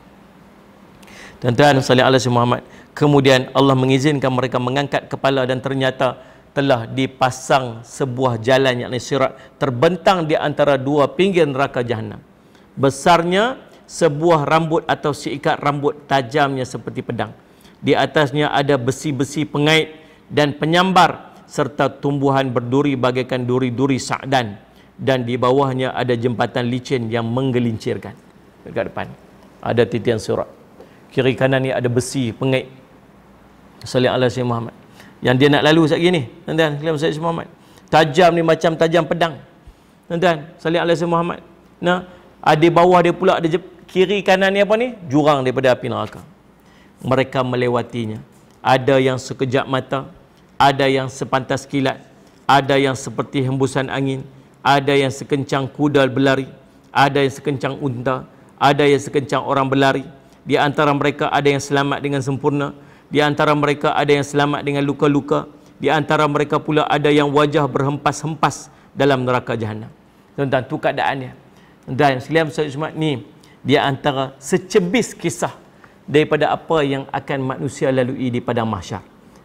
A: Tuan-tuan, Sali Allah Muhammad. Kemudian Allah mengizinkan mereka mengangkat kepala dan ternyata telah dipasang sebuah jalan yang sirat terbentang di antara dua pinggir neraka jahannam, Besarnya sebuah rambut atau seikat rambut tajamnya seperti pedang. Di atasnya ada besi-besi pengait dan penyambar serta tumbuhan berduri bagaikan duri-duri sa'dan dan di bawahnya ada jembatan licin yang menggelincirkan dekat depan ada titian surat kiri kanan ni ada besi pengait Salih Allah Sayyid Muhammad yang dia nak lalu saat ini tuan-tuan Salih Allah Muhammad tajam ni macam tajam pedang tuan-tuan Salih Allah Sayyid Muhammad nah ada ah, bawah dia pula ada kiri kanan ni apa ni jurang daripada api neraka mereka melewatinya ada yang sekejap mata ada yang sepantas kilat, ada yang seperti hembusan angin, ada yang sekencang kuda berlari, ada yang sekencang unta, ada yang sekencang orang berlari. Di antara mereka ada yang selamat dengan sempurna, di antara mereka ada yang selamat dengan luka-luka, di antara mereka pula ada yang wajah berhempas-hempas dalam neraka jahanam. Tuan-tuan, itu keadaannya. Dan selain saya cuma ni, di antara secebis kisah daripada apa yang akan manusia lalui di padang mahsyar.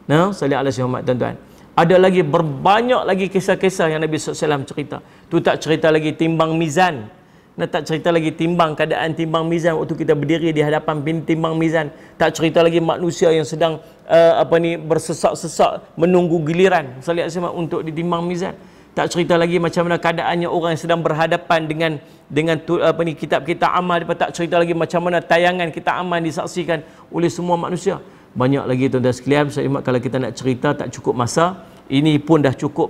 A: Nah, salih ala syuhamad tuan-tuan. Ada lagi berbanyak lagi kisah-kisah yang Nabi SAW cerita. Tu tak cerita lagi timbang mizan. Nah, tak cerita lagi timbang keadaan timbang mizan waktu kita berdiri di hadapan bin timbang mizan. Tak cerita lagi manusia yang sedang uh, apa ni bersesak-sesak menunggu giliran salih ala syuhamad untuk ditimbang mizan. Tak cerita lagi macam mana keadaannya orang yang sedang berhadapan dengan dengan tu, apa ni kitab kita amal. Tak cerita lagi macam mana tayangan kita amal disaksikan oleh semua manusia banyak lagi tuan-tuan sekalian saya ingat kalau kita nak cerita tak cukup masa ini pun dah cukup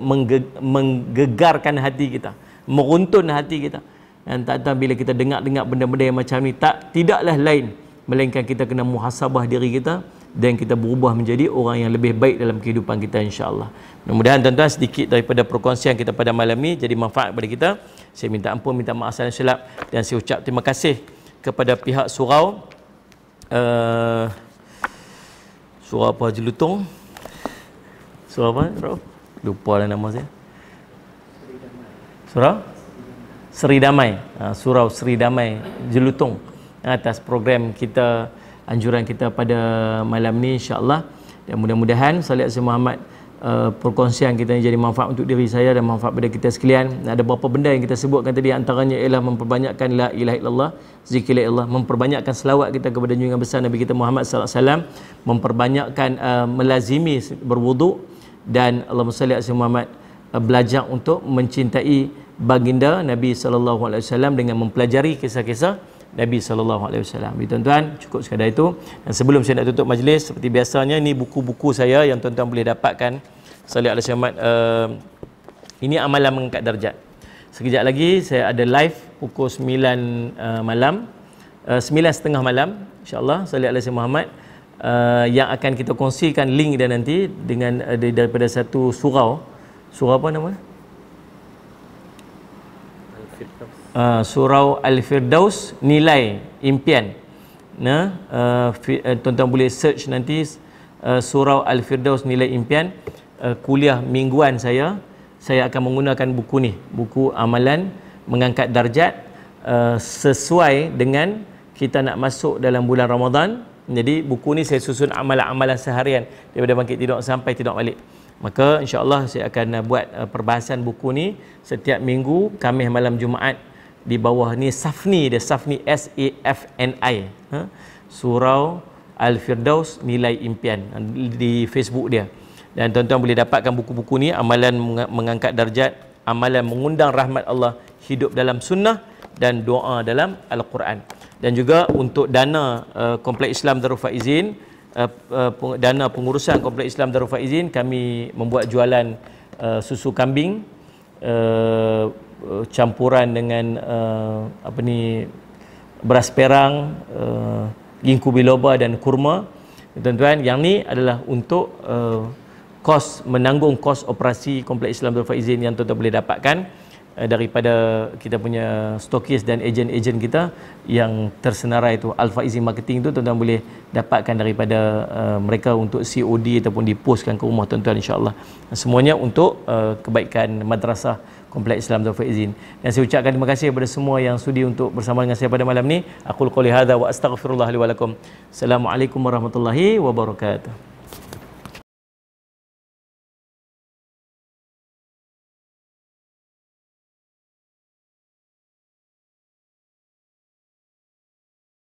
A: menggegarkan hati kita meruntun hati kita dan tak tahu bila kita dengar-dengar benda-benda yang macam ni tak tidaklah lain melainkan kita kena muhasabah diri kita dan kita berubah menjadi orang yang lebih baik dalam kehidupan kita insyaAllah mudah-mudahan tuan-tuan sedikit daripada perkongsian kita pada malam ni jadi manfaat kepada kita saya minta ampun minta maaf salam silap dan saya ucap terima kasih kepada pihak surau uh, Suara apa Haji Lutong? Suara apa? Eh? Rauf? Lupa lah nama saya. Surah? Seri Damai. Surau Seri Damai ha, Jelutong. Atas program kita, anjuran kita pada malam ni insyaAllah. Dan mudah-mudahan salat Muhammad SAW uh, perkongsian kita ini jadi manfaat untuk diri saya dan manfaat pada kita sekalian. Ada beberapa benda yang kita sebutkan tadi antaranya ialah memperbanyakkan la ilaha illallah, zikir la illallah, memperbanyakkan selawat kita kepada junjungan besar Nabi kita Muhammad sallallahu alaihi wasallam, memperbanyakkan uh, melazimi berwuduk dan Allahumma salli ala Muhammad uh, belajar untuk mencintai baginda Nabi sallallahu alaihi wasallam dengan mempelajari kisah-kisah Nabi sallallahu alaihi wasallam. Jadi tuan-tuan, cukup sekadar itu. Dan sebelum saya nak tutup majlis, seperti biasanya ini buku-buku saya yang tuan-tuan boleh dapatkan Salih Ali Syamat uh, eh, ini amalan mengangkat darjat. Sekejap lagi saya ada live pukul 9 uh, eh, malam uh, eh, 9.30 malam insyaAllah Salih Ali Syamat Uh, yang akan kita kongsikan link dia nanti dengan uh, daripada satu surau surau apa nama uh, surau al-firdaus nilai impian nah uh, tuan-tuan boleh search nanti uh, surau al-firdaus nilai impian uh, kuliah mingguan saya saya akan menggunakan buku ni buku amalan mengangkat darjat uh, sesuai dengan kita nak masuk dalam bulan Ramadan jadi buku ni saya susun amalan-amalan seharian daripada bangkit tidur sampai tidur balik maka insyaallah saya akan uh, buat uh, perbahasan buku ni setiap minggu Khamis malam Jumaat di bawah ni Safni dia Safni S A F N I ha? surau Al Firdaus nilai impian di Facebook dia dan tuan-tuan boleh dapatkan buku-buku ni amalan mengangkat darjat amalan mengundang rahmat Allah hidup dalam sunnah dan doa dalam Al-Quran dan juga untuk dana uh, Kompleks Islam Darul Faizin uh, uh, dana pengurusan Kompleks Islam Darul Faizin kami membuat jualan uh, susu kambing uh, uh, campuran dengan uh, apa ni beras perang, uh, ginkgo biloba dan kurma. Tuan-tuan, yang ni adalah untuk uh, kos menanggung kos operasi Kompleks Islam Darul Faizin yang tuan-tuan boleh dapatkan uh, daripada kita punya stokis dan ejen-ejen kita yang tersenarai itu Al Faizin Marketing tu tuan-tuan boleh dapatkan daripada uh, mereka untuk COD ataupun dipostkan ke rumah tuan-tuan insya-Allah. Semuanya untuk uh, kebaikan madrasah Kompleks Islam Taufik Izin. Dan saya ucapkan terima kasih kepada semua yang sudi untuk bersama dengan saya pada malam ini. Aku qouli hadza wa astaghfirullah li Assalamualaikum warahmatullahi wabarakatuh.